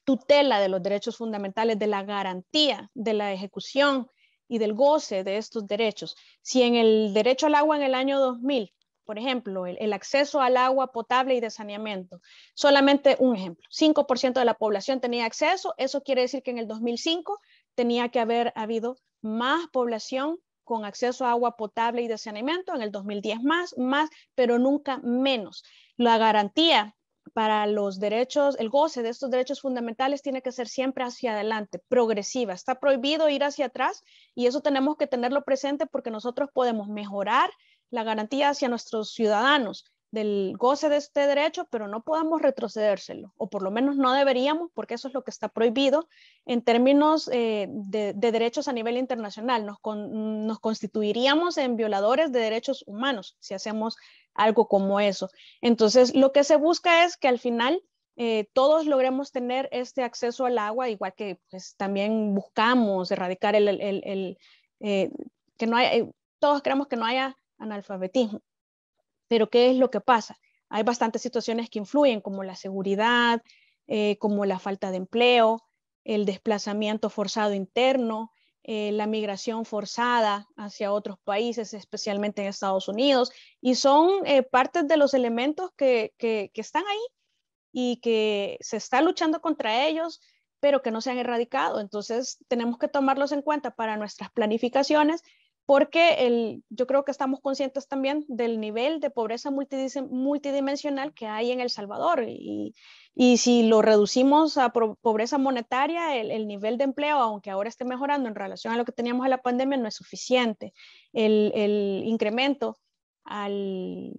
[SPEAKER 2] tutela de los derechos fundamentales, de la garantía, de la ejecución y del goce de estos derechos. Si en el derecho al agua en el año 2000 por ejemplo, el, acceso al agua potable y de saneamiento. Solamente un ejemplo, 5% de la población tenía acceso, eso quiere decir que en el 2005 tenía que haber habido más población con acceso a agua potable y de saneamiento, en el 2010 más, más, pero nunca menos. La garantía para los derechos, el goce de estos derechos fundamentales tiene que ser siempre hacia adelante, progresiva. Está prohibido ir hacia atrás y eso tenemos que tenerlo presente porque nosotros podemos mejorar la garantía hacia nuestros ciudadanos, del goce de este derecho, pero no podamos retrocedérselo, o por lo menos no deberíamos, porque eso es lo que está prohibido en términos eh, de, derechos a nivel internacional. Nos, constituiríamos en violadores de derechos humanos si hacemos algo como eso. Entonces, lo que se busca es que al final eh, todos logremos tener este acceso al agua, igual que pues, también buscamos erradicar el, eh, que no hay, todos creemos que no haya analfabetismo pero ¿qué es lo que pasa? Hay bastantes situaciones que influyen, como la seguridad, eh, como la falta de empleo, el desplazamiento forzado interno, eh, la migración forzada hacia otros países, especialmente en Estados Unidos, y son eh, partes de los elementos que están ahí y que se está luchando contra ellos, pero que no se han erradicado. Entonces, tenemos que tomarlos en cuenta para nuestras planificaciones porque yo creo que estamos conscientes también del nivel de pobreza multidimensional que hay en El Salvador y, si lo reducimos a pobreza monetaria, el, nivel de empleo, aunque ahora esté mejorando en relación a lo que teníamos en la pandemia, no es suficiente. El, incremento al,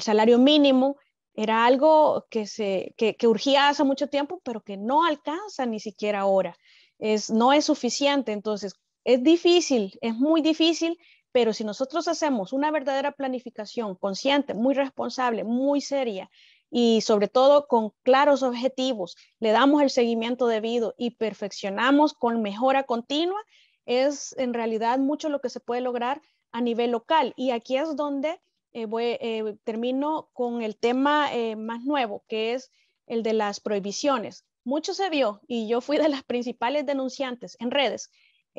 [SPEAKER 2] salario mínimo era algo que, se, que, urgía hace mucho tiempo, pero que no alcanza ni siquiera ahora. Es, no es suficiente. Entonces, es difícil, es muy difícil, pero si nosotros hacemos una verdadera planificación consciente, muy responsable, muy seria y sobre todo con claros objetivos, le damos el seguimiento debido y perfeccionamos con mejora continua, es en realidad mucho lo que se puede lograr a nivel local. Y aquí es donde eh, eh, termino con el tema eh, más nuevo, que es el de las prohibiciones. Mucho se vio y yo fui de las principales denunciantes en redes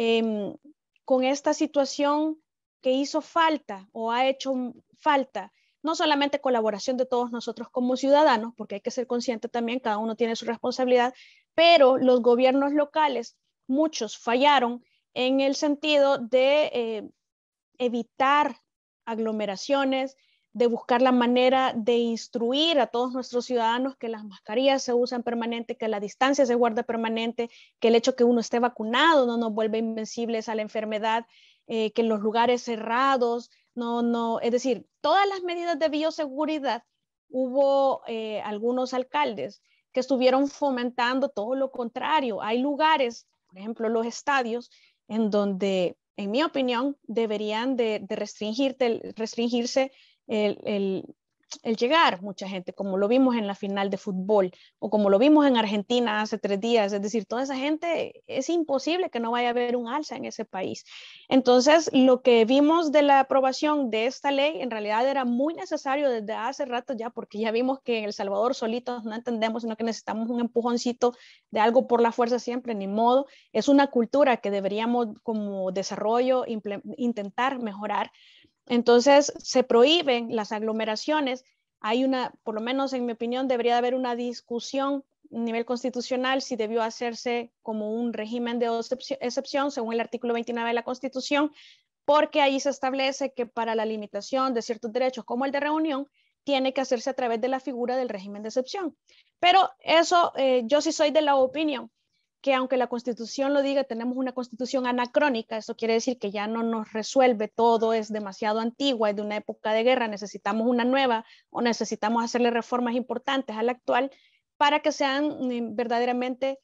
[SPEAKER 2] Em, con esta situación que hizo falta o ha hecho falta, no solamente colaboración de todos nosotros como ciudadanos, porque hay que ser consciente también, cada uno tiene su responsabilidad, pero los gobiernos locales, muchos fallaron en el sentido de eh, evitar aglomeraciones, de buscar la manera de instruir a todos nuestros ciudadanos que las mascarillas se usan permanente, que la distancia se guarda permanente, que el hecho que uno esté vacunado no nos vuelve invencibles a la enfermedad, eh, que los lugares cerrados, no, no, es decir, todas las medidas de bioseguridad hubo eh, algunos alcaldes que estuvieron fomentando todo lo contrario. Hay lugares, por ejemplo, los estadios, en donde, en mi opinión, deberían de, de restringirte, restringirse el, llegar mucha gente, como lo vimos en la final de fútbol o como lo vimos en Argentina hace tres días. Es decir, toda esa gente es imposible que no vaya a haber un alza en ese país. Entonces, lo que vimos de la aprobación de esta ley en realidad era muy necesario desde hace rato ya, porque ya vimos que en El Salvador solitos no entendemos, sino que necesitamos un empujoncito de algo por la fuerza siempre, ni modo. Es una cultura que deberíamos como desarrollo intentar mejorar entonces, se prohíben las aglomeraciones. Hay una, por lo menos en mi opinión, debería haber una discusión a nivel constitucional si debió hacerse como un régimen de excepción según el artículo 29 de la Constitución, porque ahí se establece que para la limitación de ciertos derechos como el de reunión, tiene que hacerse a través de la figura del régimen de excepción. Pero eso, eh, yo sí soy de la opinión que aunque la constitución lo diga, tenemos una constitución anacrónica, eso quiere decir que ya no nos resuelve, todo es demasiado antigua, es de una época de guerra, necesitamos una nueva o necesitamos hacerle reformas importantes a la actual para que sean mm, verdaderamente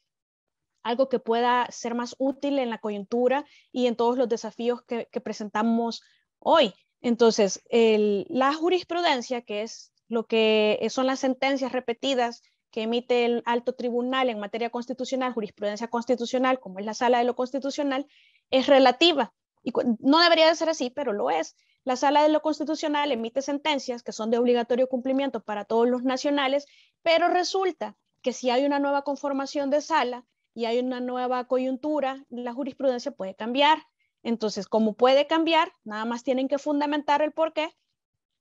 [SPEAKER 2] algo que pueda ser más útil en la coyuntura y en todos los desafíos que, presentamos hoy. Entonces, la jurisprudencia, que es lo que son las sentencias repetidas que emite el alto tribunal en materia constitucional, jurisprudencia constitucional, como es la sala de lo constitucional, es relativa. Y no debería de ser así, pero lo es. La sala de lo constitucional emite sentencias que son de obligatorio cumplimiento para todos los nacionales, pero resulta que si hay una nueva conformación de sala y hay una nueva coyuntura, la jurisprudencia puede cambiar. Entonces, como puede cambiar, nada más tienen que fundamentar el porqué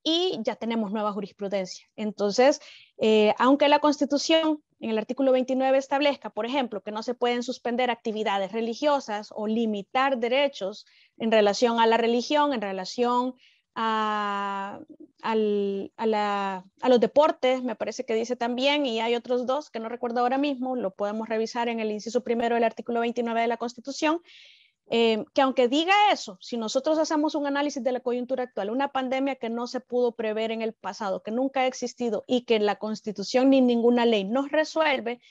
[SPEAKER 2] y ya tenemos nueva jurisprudencia. Entonces, eh, aunque la Constitución en el artículo 29 establezca, por ejemplo, que no se pueden suspender actividades religiosas o limitar derechos en relación a la religión, en relación a, a los deportes, me parece que dice también, y hay otros dos que no recuerdo ahora mismo, lo podemos revisar en el inciso primero del artículo 29 de la Constitución, Em, que aunque diga eso, si nosotros hacemos un análisis de la coyuntura actual, una pandemia que no se pudo prever en el pasado, que nunca ha existido y que la constitución ni ninguna ley nos resuelve,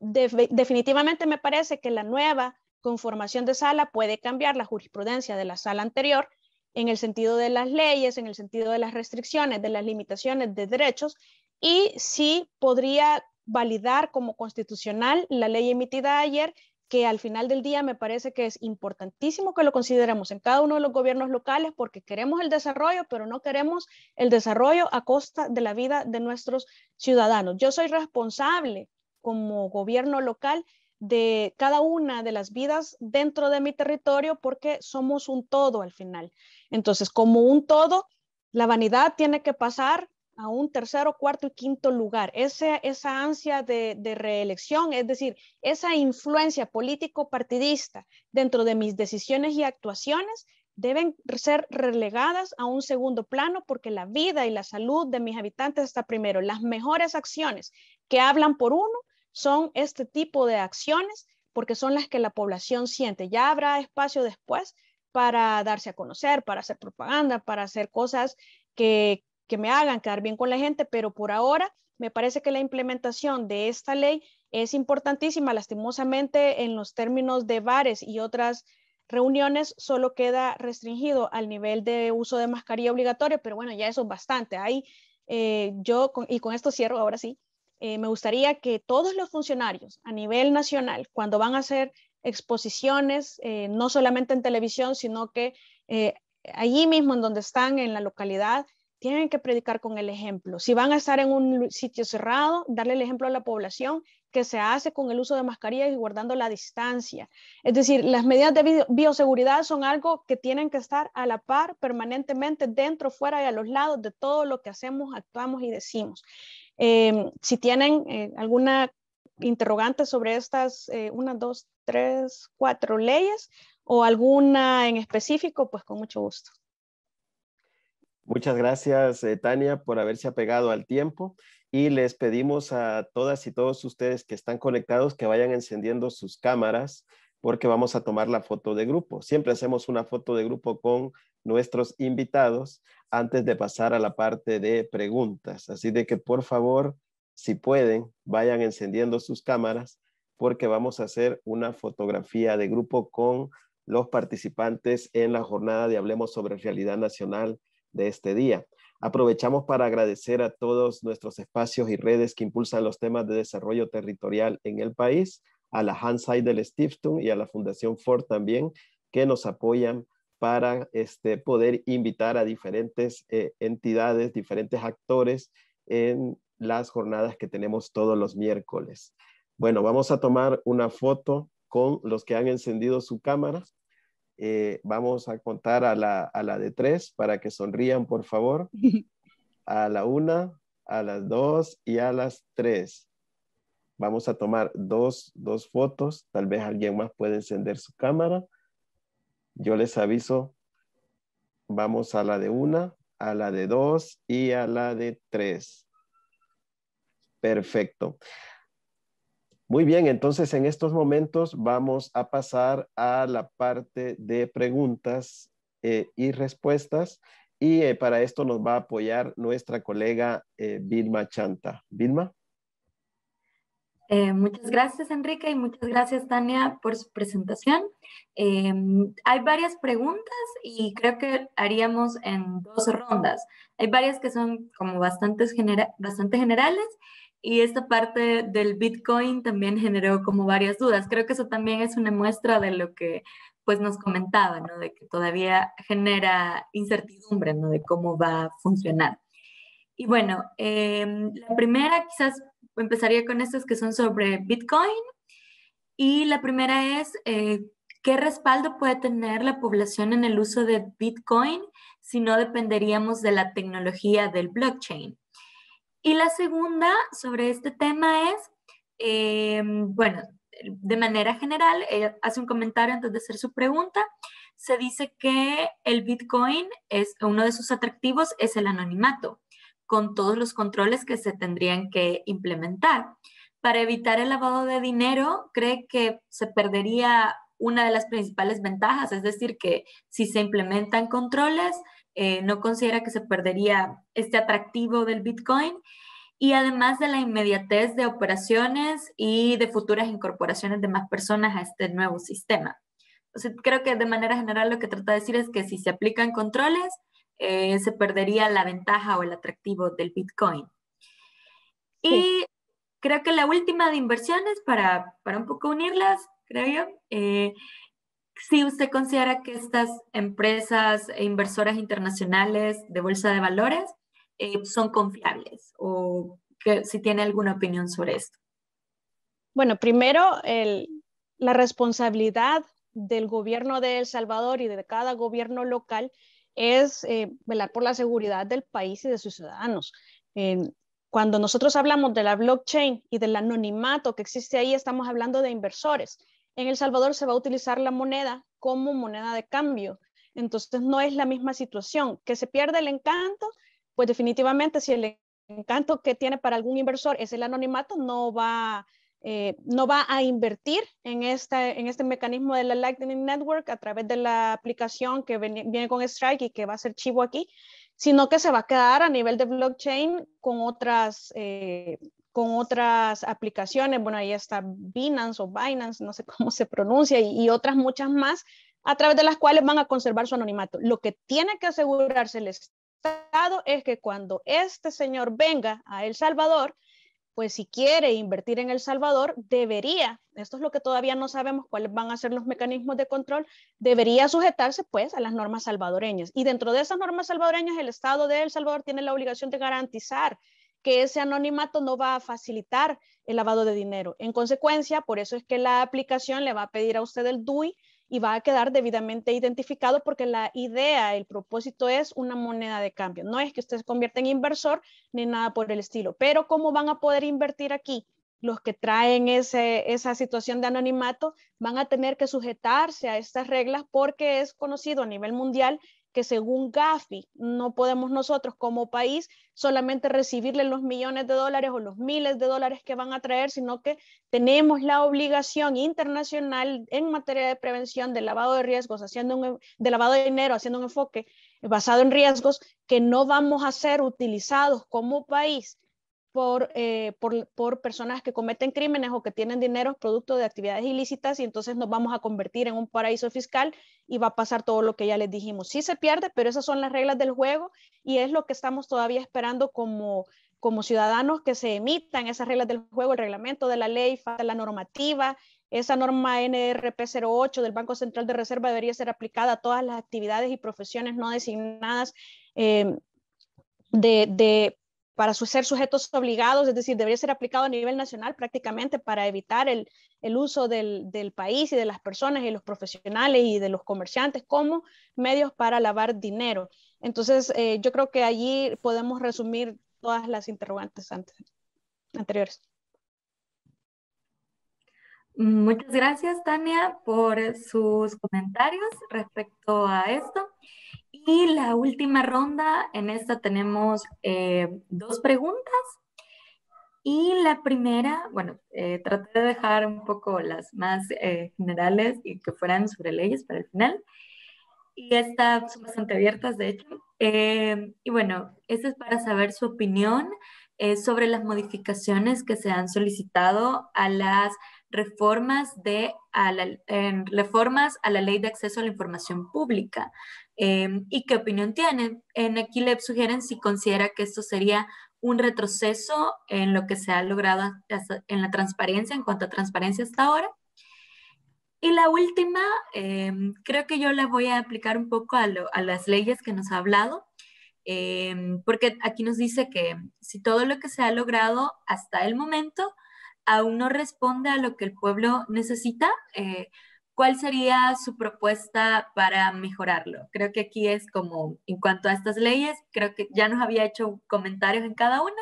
[SPEAKER 2] definitivamente me parece que la nueva conformación de sala puede cambiar la jurisprudencia de la sala anterior en el sentido de las leyes, en el sentido de las restricciones, de las limitaciones de derechos y sí podría validar como constitucional la ley emitida ayer que al final del día me parece que es importantísimo que lo consideremos en cada uno de los gobiernos locales porque queremos el desarrollo, pero no queremos el desarrollo a costa de la vida de nuestros ciudadanos. Yo soy responsable como gobierno local de cada una de las vidas dentro de mi territorio porque somos un todo al final. Entonces, como un todo, la vanidad tiene que pasar a un tercero, cuarto y quinto lugar. esa ansia de, de, reelección, es decir, esa influencia político-partidista dentro de mis decisiones y actuaciones deben ser relegadas a un segundo plano porque la vida y la salud de mis habitantes está primero. Las mejores acciones que hablan por uno son este tipo de acciones porque son las que la población siente. Ya habrá espacio después para darse a conocer, para hacer propaganda, para hacer cosas que, que me hagan quedar bien con la gente, pero por ahora me parece que la implementación de esta ley es importantísima. Lastimosamente, en los términos de bares y otras reuniones, solo queda restringido al nivel de uso de mascarilla obligatoria, pero bueno, ya eso es bastante. Ahí eh, yo, y con esto cierro ahora sí, eh, me gustaría que todos los funcionarios a nivel nacional, cuando van a hacer exposiciones, eh, no solamente en televisión, sino que allí mismo en donde están, en la localidad, tienen que predicar con el ejemplo. Si van a estar en un sitio cerrado, darle el ejemplo a la población que se hace con el uso de mascarillas y guardando la distancia. Es decir, las medidas de bioseguridad son algo que tienen que estar a la par permanentemente dentro, fuera y a los lados de todo lo que hacemos, actuamos y decimos. Em, si tienen eh, alguna interrogante sobre estas, unas eh, una, dos, tres, cuatro leyes o alguna en específico, pues con mucho gusto.
[SPEAKER 1] Muchas gracias, eh, Tania, por haberse apegado al tiempo y les pedimos a todas y todos ustedes que están conectados que vayan encendiendo sus cámaras porque vamos a tomar la foto de grupo. Siempre hacemos una foto de grupo con nuestros invitados antes de pasar a la parte de preguntas. Así de que por favor, si pueden, vayan encendiendo sus cámaras porque vamos a hacer una fotografía de grupo con los participantes en la jornada de Hablemos sobre Realidad Nacional de este día. Aprovechamos para agradecer a todos nuestros espacios y redes que impulsan los temas de desarrollo territorial en el país, a la Hansai del Stiftung y a la Fundación Ford también, que nos apoyan para este, poder invitar a diferentes eh, entidades, diferentes actores en las jornadas que tenemos todos los miércoles. Bueno, vamos a tomar una foto con los que han encendido su cámara. Eh, vamos a contar a la, a la, de tres para que sonrían, por favor. A la una, a las dos y a las tres. Vamos a tomar dos, dos fotos. Tal vez alguien más puede encender su cámara. Yo les aviso. Vamos a la de una, a la de dos y a la de tres. Perfecto. Muy bien, entonces en estos momentos vamos a pasar a la parte de preguntas eh, y respuestas y eh, para esto nos va a apoyar nuestra colega eh, Vilma Chanta. Vilma.
[SPEAKER 3] muchas gracias, Enrique, y muchas gracias, Tania, por su presentación. Em, hay varias preguntas y creo que haríamos en dos rondas. Hay varias que son como bastante generales y esta parte del Bitcoin también generó como varias dudas. Creo que eso también es una muestra de lo que pues nos comentaba, De que todavía genera incertidumbre, De cómo va a funcionar. Y bueno, em, la primera quizás empezaría con estas que son sobre Bitcoin. Y la primera es, eh, ¿qué respaldo puede tener la población en el uso de Bitcoin si no dependeríamos de la tecnología del blockchain? Y la segunda sobre este tema es, em, bueno, de manera general, hace un comentario antes de hacer su pregunta. Se dice que el Bitcoin es uno de sus atractivos es el anonimato, con todos los controles que se tendrían que implementar. Para evitar el lavado de dinero, cree que se perdería una de las principales ventajas, es decir, que si se implementan controles, eh, no considera que se perdería este atractivo del Bitcoin y además de la inmediatez de operaciones y de futuras incorporaciones de más personas a este nuevo sistema. Entonces creo que de manera general lo que trata de decir es que si se aplican controles, eh, se perdería la ventaja o el atractivo del Bitcoin. Y creo que la última de inversiones, para, un poco unirlas, creo yo, eh, si usted considera que estas empresas e inversoras internacionales de bolsa de valores eh, son confiables o si tiene alguna opinión sobre esto. Bueno, primero, la
[SPEAKER 2] responsabilidad del gobierno de El Salvador y de cada gobierno local es eh, velar por la seguridad del país y de sus ciudadanos. cuando nosotros hablamos de la blockchain y del anonimato que existe ahí, estamos hablando de inversores en El Salvador se va a utilizar la moneda como moneda de cambio. Entonces no es la misma situación. Que se pierde el encanto, pues definitivamente si el encanto que tiene para algún inversor es el anonimato, no va, eh, no va a invertir en, esta, en este mecanismo de la Lightning Network a través de la aplicación que viene, con Strike y que va a ser chivo aquí, sino que se va a quedar a nivel de blockchain con otras, eh, con otras aplicaciones, bueno, ahí está Binance o Binance, no sé cómo se pronuncia, y, otras muchas más, a través de las cuales van a conservar su anonimato. Lo que tiene que asegurarse el Estado es que cuando este señor venga a El Salvador, pues si quiere invertir en El Salvador, debería, esto es lo que todavía no sabemos cuáles van a ser los mecanismos de control, debería sujetarse pues a las normas salvadoreñas. Y dentro de esas normas salvadoreñas, el Estado de El Salvador tiene la obligación de garantizar que ese anonimato no va a facilitar el lavado de dinero. En consecuencia, por eso es que la aplicación le va a pedir a usted el DUI y va a quedar debidamente identificado porque la idea, el propósito es una moneda de cambio. No es que usted se convierta en inversor ni nada por el estilo, pero ¿cómo van a poder invertir aquí? Los que traen esa situación de anonimato van a tener que sujetarse a estas reglas porque es conocido a nivel mundial que según Gafi no podemos nosotros como país solamente recibirle los millones de dólares o los miles de dólares que van a traer, sino que tenemos la obligación internacional en materia de prevención del lavado de riesgos, haciendo e, de lavado de dinero, haciendo un enfoque basado en riesgos que no vamos a ser utilizados como país por, eh, por, por, personas que cometen crímenes o que tienen dinero producto de actividades ilícitas y entonces nos vamos a convertir en un paraíso fiscal y va a pasar todo lo que ya les dijimos. Sí se pierde, pero esas son las reglas del juego y es lo que estamos todavía esperando como, como ciudadanos que se emitan esas reglas del juego, el reglamento de la ley, la normativa, esa norma NRP 08 del Banco Central de Reserva debería ser aplicada a todas las actividades y profesiones no designadas eh, de, de, para ser sujetos obligados, es decir, debería ser aplicado a nivel nacional prácticamente para evitar el, el uso del, del, país y de las personas y los profesionales y de los comerciantes como medios para lavar dinero. Entonces, eh, yo creo que allí podemos resumir todas las interrogantes antes,
[SPEAKER 3] anteriores. Muchas gracias, Tania, por sus comentarios respecto a esto. Y la última ronda, en esta tenemos eh, dos preguntas. Y la primera, bueno, eh, traté de dejar un poco las más eh, generales y que fueran sobre leyes para el final. Y estas son bastante abiertas, de hecho. y bueno, esta es para saber su opinión sobre las modificaciones que se han solicitado a las reformas, de, a reformas a la ley de acceso a la información pública Em, y qué opinión tienen. En le sugieren si considera que esto sería un retroceso en lo que se ha logrado en la transparencia, en cuanto a transparencia hasta ahora. Y la última, em, creo que yo la voy a aplicar un poco a, las leyes que nos ha hablado, em, porque aquí nos dice que si todo lo que se ha logrado hasta el momento aún no responde a lo que el pueblo necesita, eh, ¿Cuál sería su propuesta para mejorarlo? Creo que aquí es como, en cuanto a estas leyes, creo que ya nos había hecho comentarios en cada una,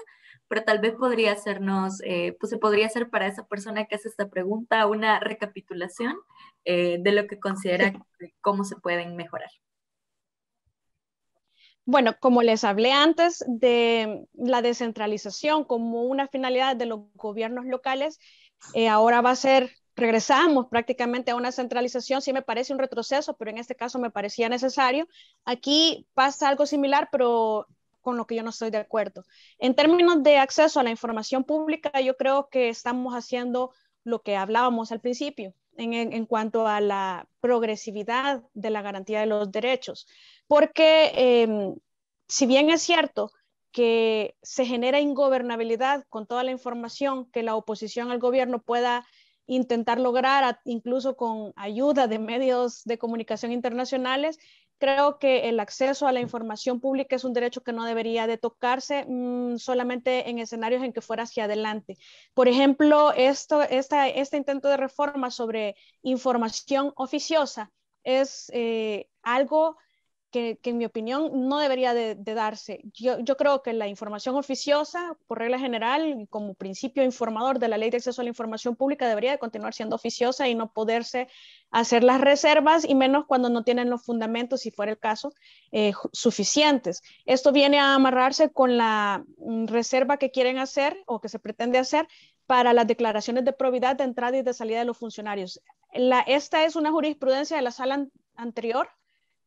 [SPEAKER 3] pero tal vez podría hacernos, eh, pues se podría hacer para esa persona que hace esta pregunta una recapitulación eh, de lo que considera cómo se pueden mejorar.
[SPEAKER 2] Bueno, como les hablé antes de la descentralización como una finalidad de los gobiernos locales, eh, ahora va a ser regresamos prácticamente a una centralización, sí me parece un retroceso, pero en este caso me parecía necesario. Aquí pasa algo similar, pero con lo que yo no estoy de acuerdo. En términos de acceso a la información pública, yo creo que estamos haciendo lo que hablábamos al principio en, en cuanto a la progresividad de la garantía de los derechos, porque em, si bien es cierto que se genera ingobernabilidad con toda la información que la oposición al gobierno pueda intentar lograr, incluso con ayuda de medios de comunicación internacionales, creo que el acceso a la información pública es un derecho que no debería de tocarse mm, solamente en escenarios en que fuera hacia adelante. Por ejemplo, esto, este intento de reforma sobre información oficiosa es eh, algo que, en mi opinión no debería de, darse. Yo, yo, creo que la información oficiosa, por regla general, como principio informador de la ley de acceso a la información pública, debería de continuar siendo oficiosa y no poderse hacer las reservas, y menos cuando no tienen los fundamentos, si fuera el caso, eh, suficientes. Esto viene a amarrarse con la mm, reserva que quieren hacer o que se pretende hacer para las declaraciones de probidad de entrada y de salida de los funcionarios. La, esta es una jurisprudencia de la sala anterior,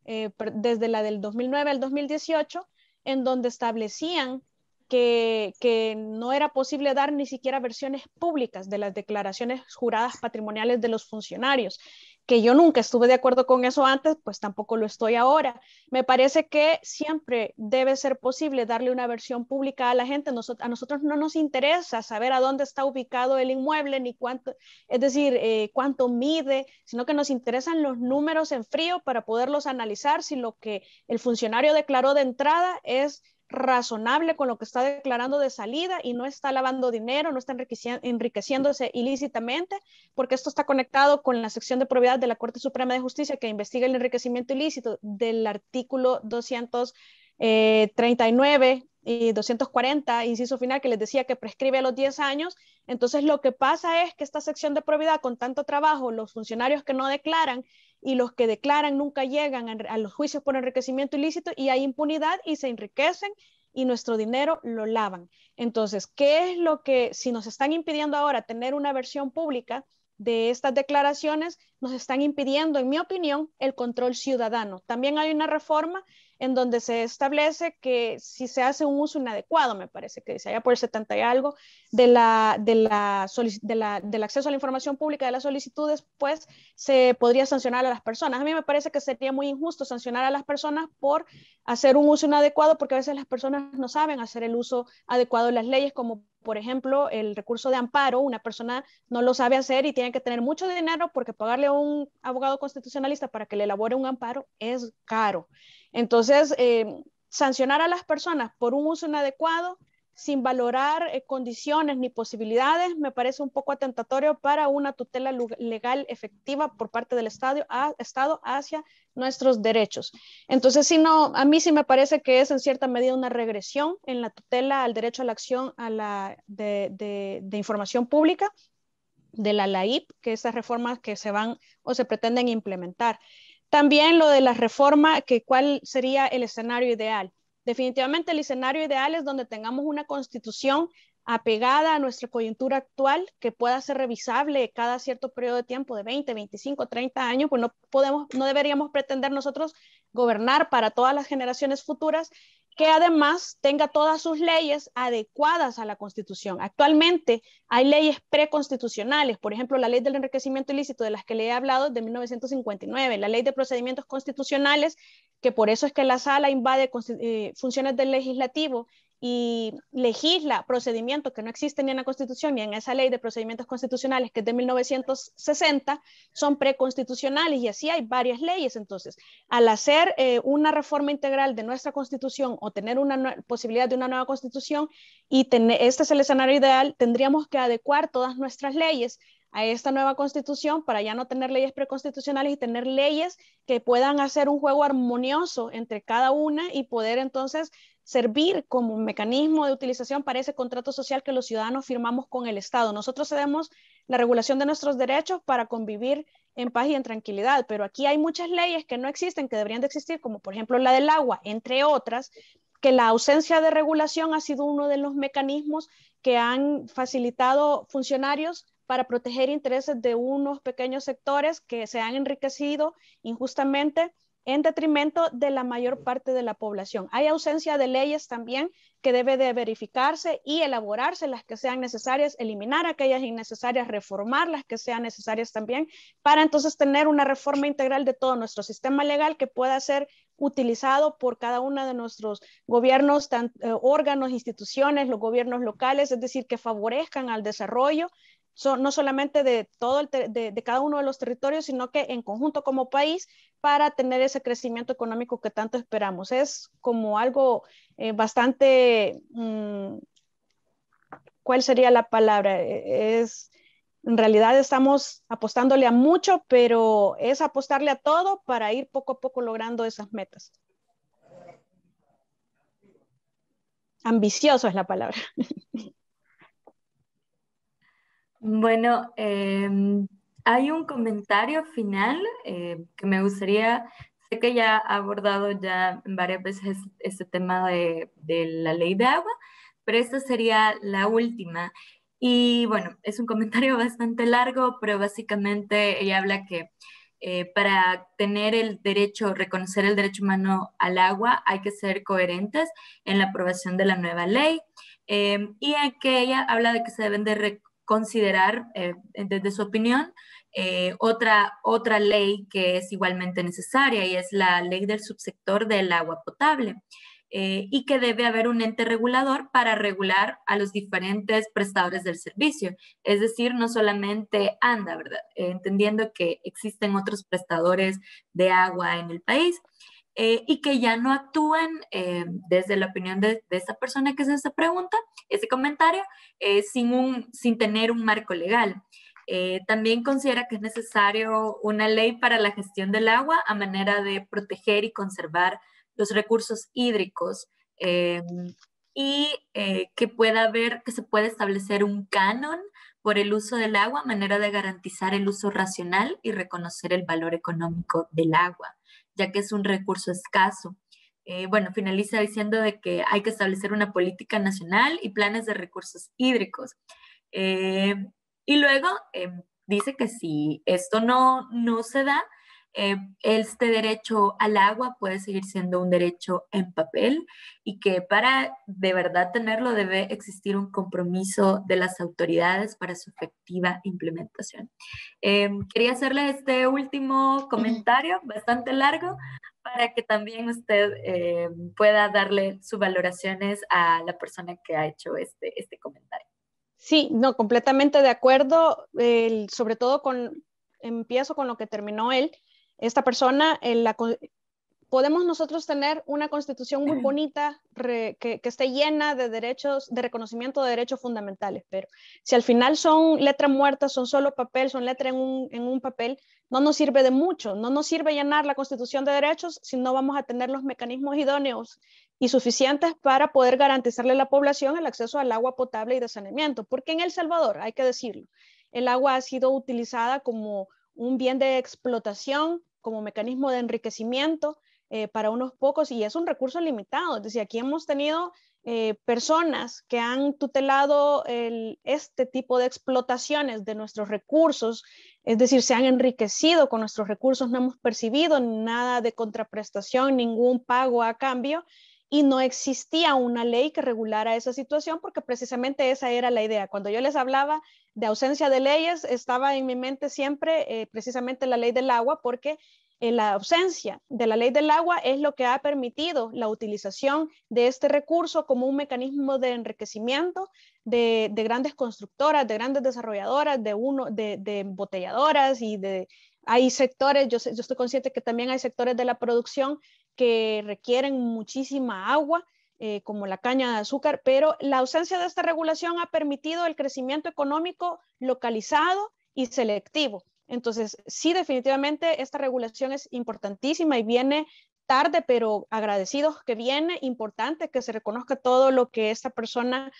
[SPEAKER 2] eh, desde la del 2009 al 2018, en donde establecían que, no era posible dar ni siquiera versiones públicas de las declaraciones juradas patrimoniales de los funcionarios que yo nunca estuve de acuerdo con eso antes, pues tampoco lo estoy ahora. Me parece que siempre debe ser posible darle una versión pública a la gente. a nosotros no nos interesa saber a dónde está ubicado el inmueble, ni cuánto, es decir, eh, cuánto mide, sino que nos interesan los números en frío para poderlos analizar si lo que el funcionario declaró de entrada es razonable con lo que está declarando de salida y no está lavando dinero, no está enriqueciéndose ilícitamente, porque esto está conectado con la sección de propiedad de la Corte Suprema de Justicia que investiga el enriquecimiento ilícito del artículo 239 y 240, inciso final, que les decía que prescribe a los 10 años. Entonces, lo que pasa es que esta sección de probidad, con tanto trabajo, los funcionarios que no declaran y los que declaran nunca llegan a, los juicios por enriquecimiento ilícito y hay impunidad y se enriquecen y nuestro dinero lo lavan. Entonces, ¿qué es lo que, si nos están impidiendo ahora tener una versión pública de estas declaraciones, nos están impidiendo, en mi opinión, el control ciudadano? También hay una reforma en donde se establece que si se hace un uso inadecuado, me parece que dice allá por el 70 y algo, de la, de la, de del acceso a la información pública de las solicitudes, pues se podría sancionar a las personas. A mí me parece que sería muy injusto sancionar a las personas por hacer un uso inadecuado, porque a veces las personas no saben hacer el uso adecuado de las leyes, como por ejemplo, el recurso de amparo, una persona no lo sabe hacer y tiene que tener mucho dinero porque pagarle a un abogado constitucionalista para que le elabore un amparo es caro. Entonces, eh, sancionar a las personas por un uso inadecuado sin valorar eh, condiciones ni posibilidades, me parece un poco atentatorio para una tutela legal efectiva por parte del Estado hacia nuestros derechos. Entonces, si a mí sí me parece que es en cierta medida una regresión en la tutela al derecho a la acción a la, de, de información pública de la LAIP, que esas reformas que se van o se pretenden implementar. También lo de la reforma, que cuál sería el escenario ideal Definitivamente el escenario ideal es donde tengamos una constitución apegada a nuestra coyuntura actual, que pueda ser revisable cada cierto periodo de tiempo de 20, 25, 30 años, pues no podemos, no deberíamos pretender nosotros gobernar para todas las generaciones futuras que además tenga todas sus leyes adecuadas a la Constitución. Actualmente hay leyes preconstitucionales, por ejemplo, la ley del enriquecimiento ilícito de las que le he hablado de 1959, la ley de procedimientos constitucionales, que por eso es que la sala invade eh, funciones del legislativo y legisla procedimientos que no existen ni en la Constitución ni en esa ley de procedimientos constitucionales que es de 1960, son preconstitucionales y así hay varias leyes. Entonces, al hacer eh, una reforma integral de nuestra Constitución o tener una posibilidad de una nueva Constitución y este es el escenario ideal, tendríamos que adecuar todas nuestras leyes a esta nueva constitución para ya no tener leyes preconstitucionales y tener leyes que puedan hacer un juego armonioso entre cada una y poder entonces servir como un mecanismo de utilización para ese contrato social que los ciudadanos firmamos con el Estado. Nosotros cedemos la regulación de nuestros derechos para convivir en paz y en tranquilidad, pero aquí hay muchas leyes que no existen, que deberían de existir, como por ejemplo la del agua, entre otras, que la ausencia de regulación ha sido uno de los mecanismos que han facilitado funcionarios para proteger intereses de unos pequeños sectores que se han enriquecido injustamente en detrimento de la mayor parte de la población. Hay ausencia de leyes también que debe de verificarse y elaborarse las que sean necesarias, eliminar aquellas innecesarias, reformar las que sean necesarias también, para entonces tener una reforma integral de todo nuestro sistema legal que pueda ser utilizado por cada uno de nuestros gobiernos, eh, órganos, instituciones, los gobiernos locales, es decir, que favorezcan al desarrollo no solamente de, todo de, cada uno de los territorios, sino que en conjunto como país para tener ese crecimiento económico que tanto esperamos. Es como algo eh, bastante, mm, ¿cuál sería la palabra? Eh, es, en realidad estamos apostándole a mucho, pero es apostarle a todo para ir poco a poco logrando esas metas.
[SPEAKER 3] Ambicioso es la palabra. Bueno, em, hay un comentario final eh, que me gustaría, sé que ya ha abordado ya varias veces este tema de, la ley de agua, pero esta sería la última. Y bueno, es un comentario bastante largo, pero básicamente ella habla que eh, para tener el derecho, reconocer el derecho humano al agua, hay que ser coherentes en la aprobación de la nueva ley. Em, y en que ella habla de que se deben de considerar eh, desde su opinión eh, otra, otra ley que es igualmente necesaria y es la ley del subsector del agua potable. Eh, y que debe haber un ente regulador para regular a los diferentes prestadores del servicio. Es decir, no solamente anda, ¿verdad? entendiendo que existen otros prestadores de agua en el país. Eh, y que ya no actúen eh, desde la opinión de, de, esa persona que hace esta pregunta, ese comentario, eh, sin, un, sin tener un marco legal. también considera que es necesario una ley para la gestión del agua a manera de proteger y conservar los recursos hídricos y que pueda que se pueda establecer un canon por el uso del agua a manera de garantizar el uso racional y reconocer el valor económico del agua ya que es un recurso escaso. Eh, bueno, finaliza diciendo de que hay que establecer una política nacional y planes de recursos hídricos. Eh, y luego em, dice que si esto no, no se da, eh, este derecho al agua puede seguir siendo un derecho en papel y que para de verdad tenerlo debe existir un compromiso de las autoridades para su efectiva implementación. Eh, quería hacerle este último comentario bastante largo para que también usted eh, pueda darle sus valoraciones a la persona que ha hecho este, este comentario.
[SPEAKER 2] Sí, no, completamente de acuerdo, sobre todo con, empiezo con lo que terminó él, esta persona, en eh, la, podemos nosotros tener una constitución muy bonita que, esté llena de derechos, de reconocimiento de derechos fundamentales, pero si al final son letras muertas, son solo papel, son letras en un, en un, papel, no nos sirve de mucho, no nos sirve llenar la constitución de derechos si no vamos a tener los mecanismos idóneos y suficientes para poder garantizarle a la población el acceso al agua potable y de saneamiento, porque en El Salvador, hay que decirlo, el agua ha sido utilizada como un bien de explotación como mecanismo de enriquecimiento eh, para unos pocos y es un recurso limitado. Es decir, aquí hemos tenido eh, personas que han tutelado este tipo de explotaciones de nuestros recursos, es decir, se han enriquecido con nuestros recursos, no hemos percibido nada de contraprestación, ningún pago a cambio y no existía una ley que regulara esa situación porque precisamente esa era la idea. Cuando yo les hablaba de ausencia de leyes, estaba en mi mente siempre eh, precisamente la ley del agua porque eh, la ausencia de la ley del agua es lo que ha permitido la utilización de este recurso como un mecanismo de enriquecimiento de, grandes constructoras, de grandes desarrolladoras, de, uno, de, embotelladoras y de, hay sectores, yo, yo, estoy consciente que también hay sectores de la producción que requieren muchísima agua, eh, como la caña de azúcar, pero la ausencia de esta regulación ha permitido el crecimiento económico localizado y selectivo. Entonces, sí, definitivamente esta regulación es importantísima y viene tarde, pero agradecidos que viene, importante que se reconozca todo lo que esta persona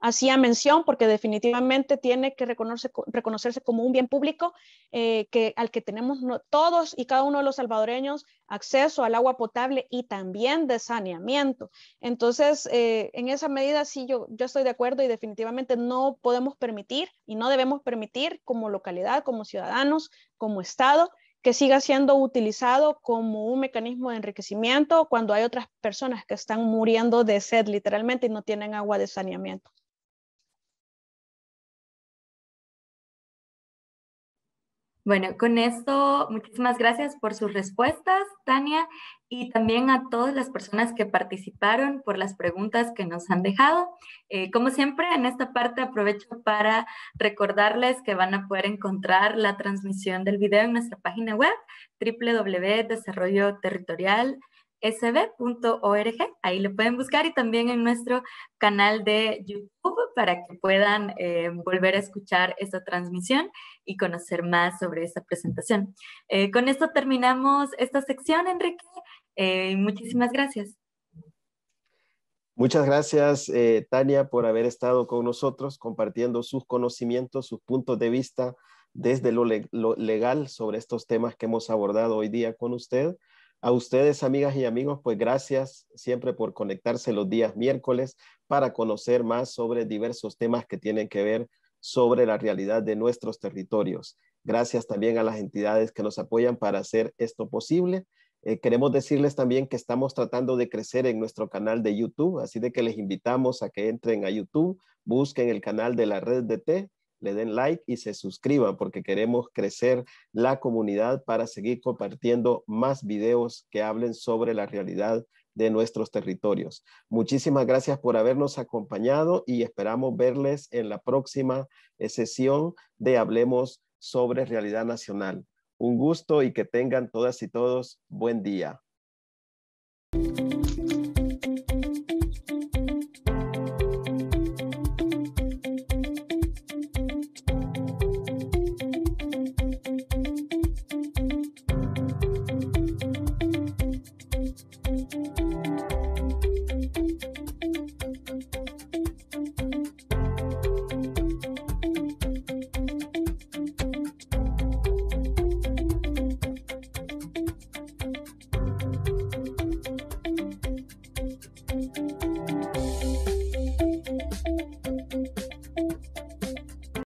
[SPEAKER 2] hacía mención porque definitivamente tiene que reconocerse, como un bien público eh, al que tenemos todos y cada uno de los salvadoreños acceso al agua potable y también de saneamiento. Entonces, eh, en esa medida sí yo, yo estoy de acuerdo y definitivamente no podemos permitir y no debemos permitir como localidad, como ciudadanos, como Estado, que siga siendo utilizado como un mecanismo de enriquecimiento cuando hay otras personas que están muriendo de sed literalmente y no tienen agua de saneamiento.
[SPEAKER 3] Bueno, con esto, muchísimas gracias por sus respuestas, Tania, y también a todas las personas que participaron por las preguntas que nos han dejado. Eh, como siempre, en esta parte aprovecho para recordarles que van a poder encontrar la transmisión del video en nuestra página web www.desarrolloterritorial.com sb.org, ahí lo pueden buscar y también en nuestro canal de YouTube para que puedan eh, volver a escuchar esta transmisión y conocer más sobre esta presentación. Eh, con esto terminamos esta sección, Enrique. Eh, muchísimas gracias.
[SPEAKER 1] Muchas gracias, Tania, por haber estado con nosotros compartiendo sus conocimientos, sus puntos de vista desde lo legal sobre estos temas que hemos abordado hoy día con usted. A ustedes, amigas y amigos, pues gracias siempre por conectarse los días miércoles para conocer más sobre diversos temas que tienen que ver sobre la realidad de nuestros territorios. Gracias también a las entidades que nos apoyan para hacer esto posible. Eh, queremos decirles también que estamos tratando de crecer en nuestro canal de YouTube, así de que les invitamos a que entren a YouTube, busquen el canal de la red de T le den like y se suscriban porque queremos crecer la comunidad para seguir compartiendo más videos que hablen sobre la realidad de nuestros territorios. Muchísimas gracias por habernos acompañado y esperamos verles en la próxima eh, sesión de Hablemos sobre Realidad Nacional. Un gusto y que tengan todas y todos buen día.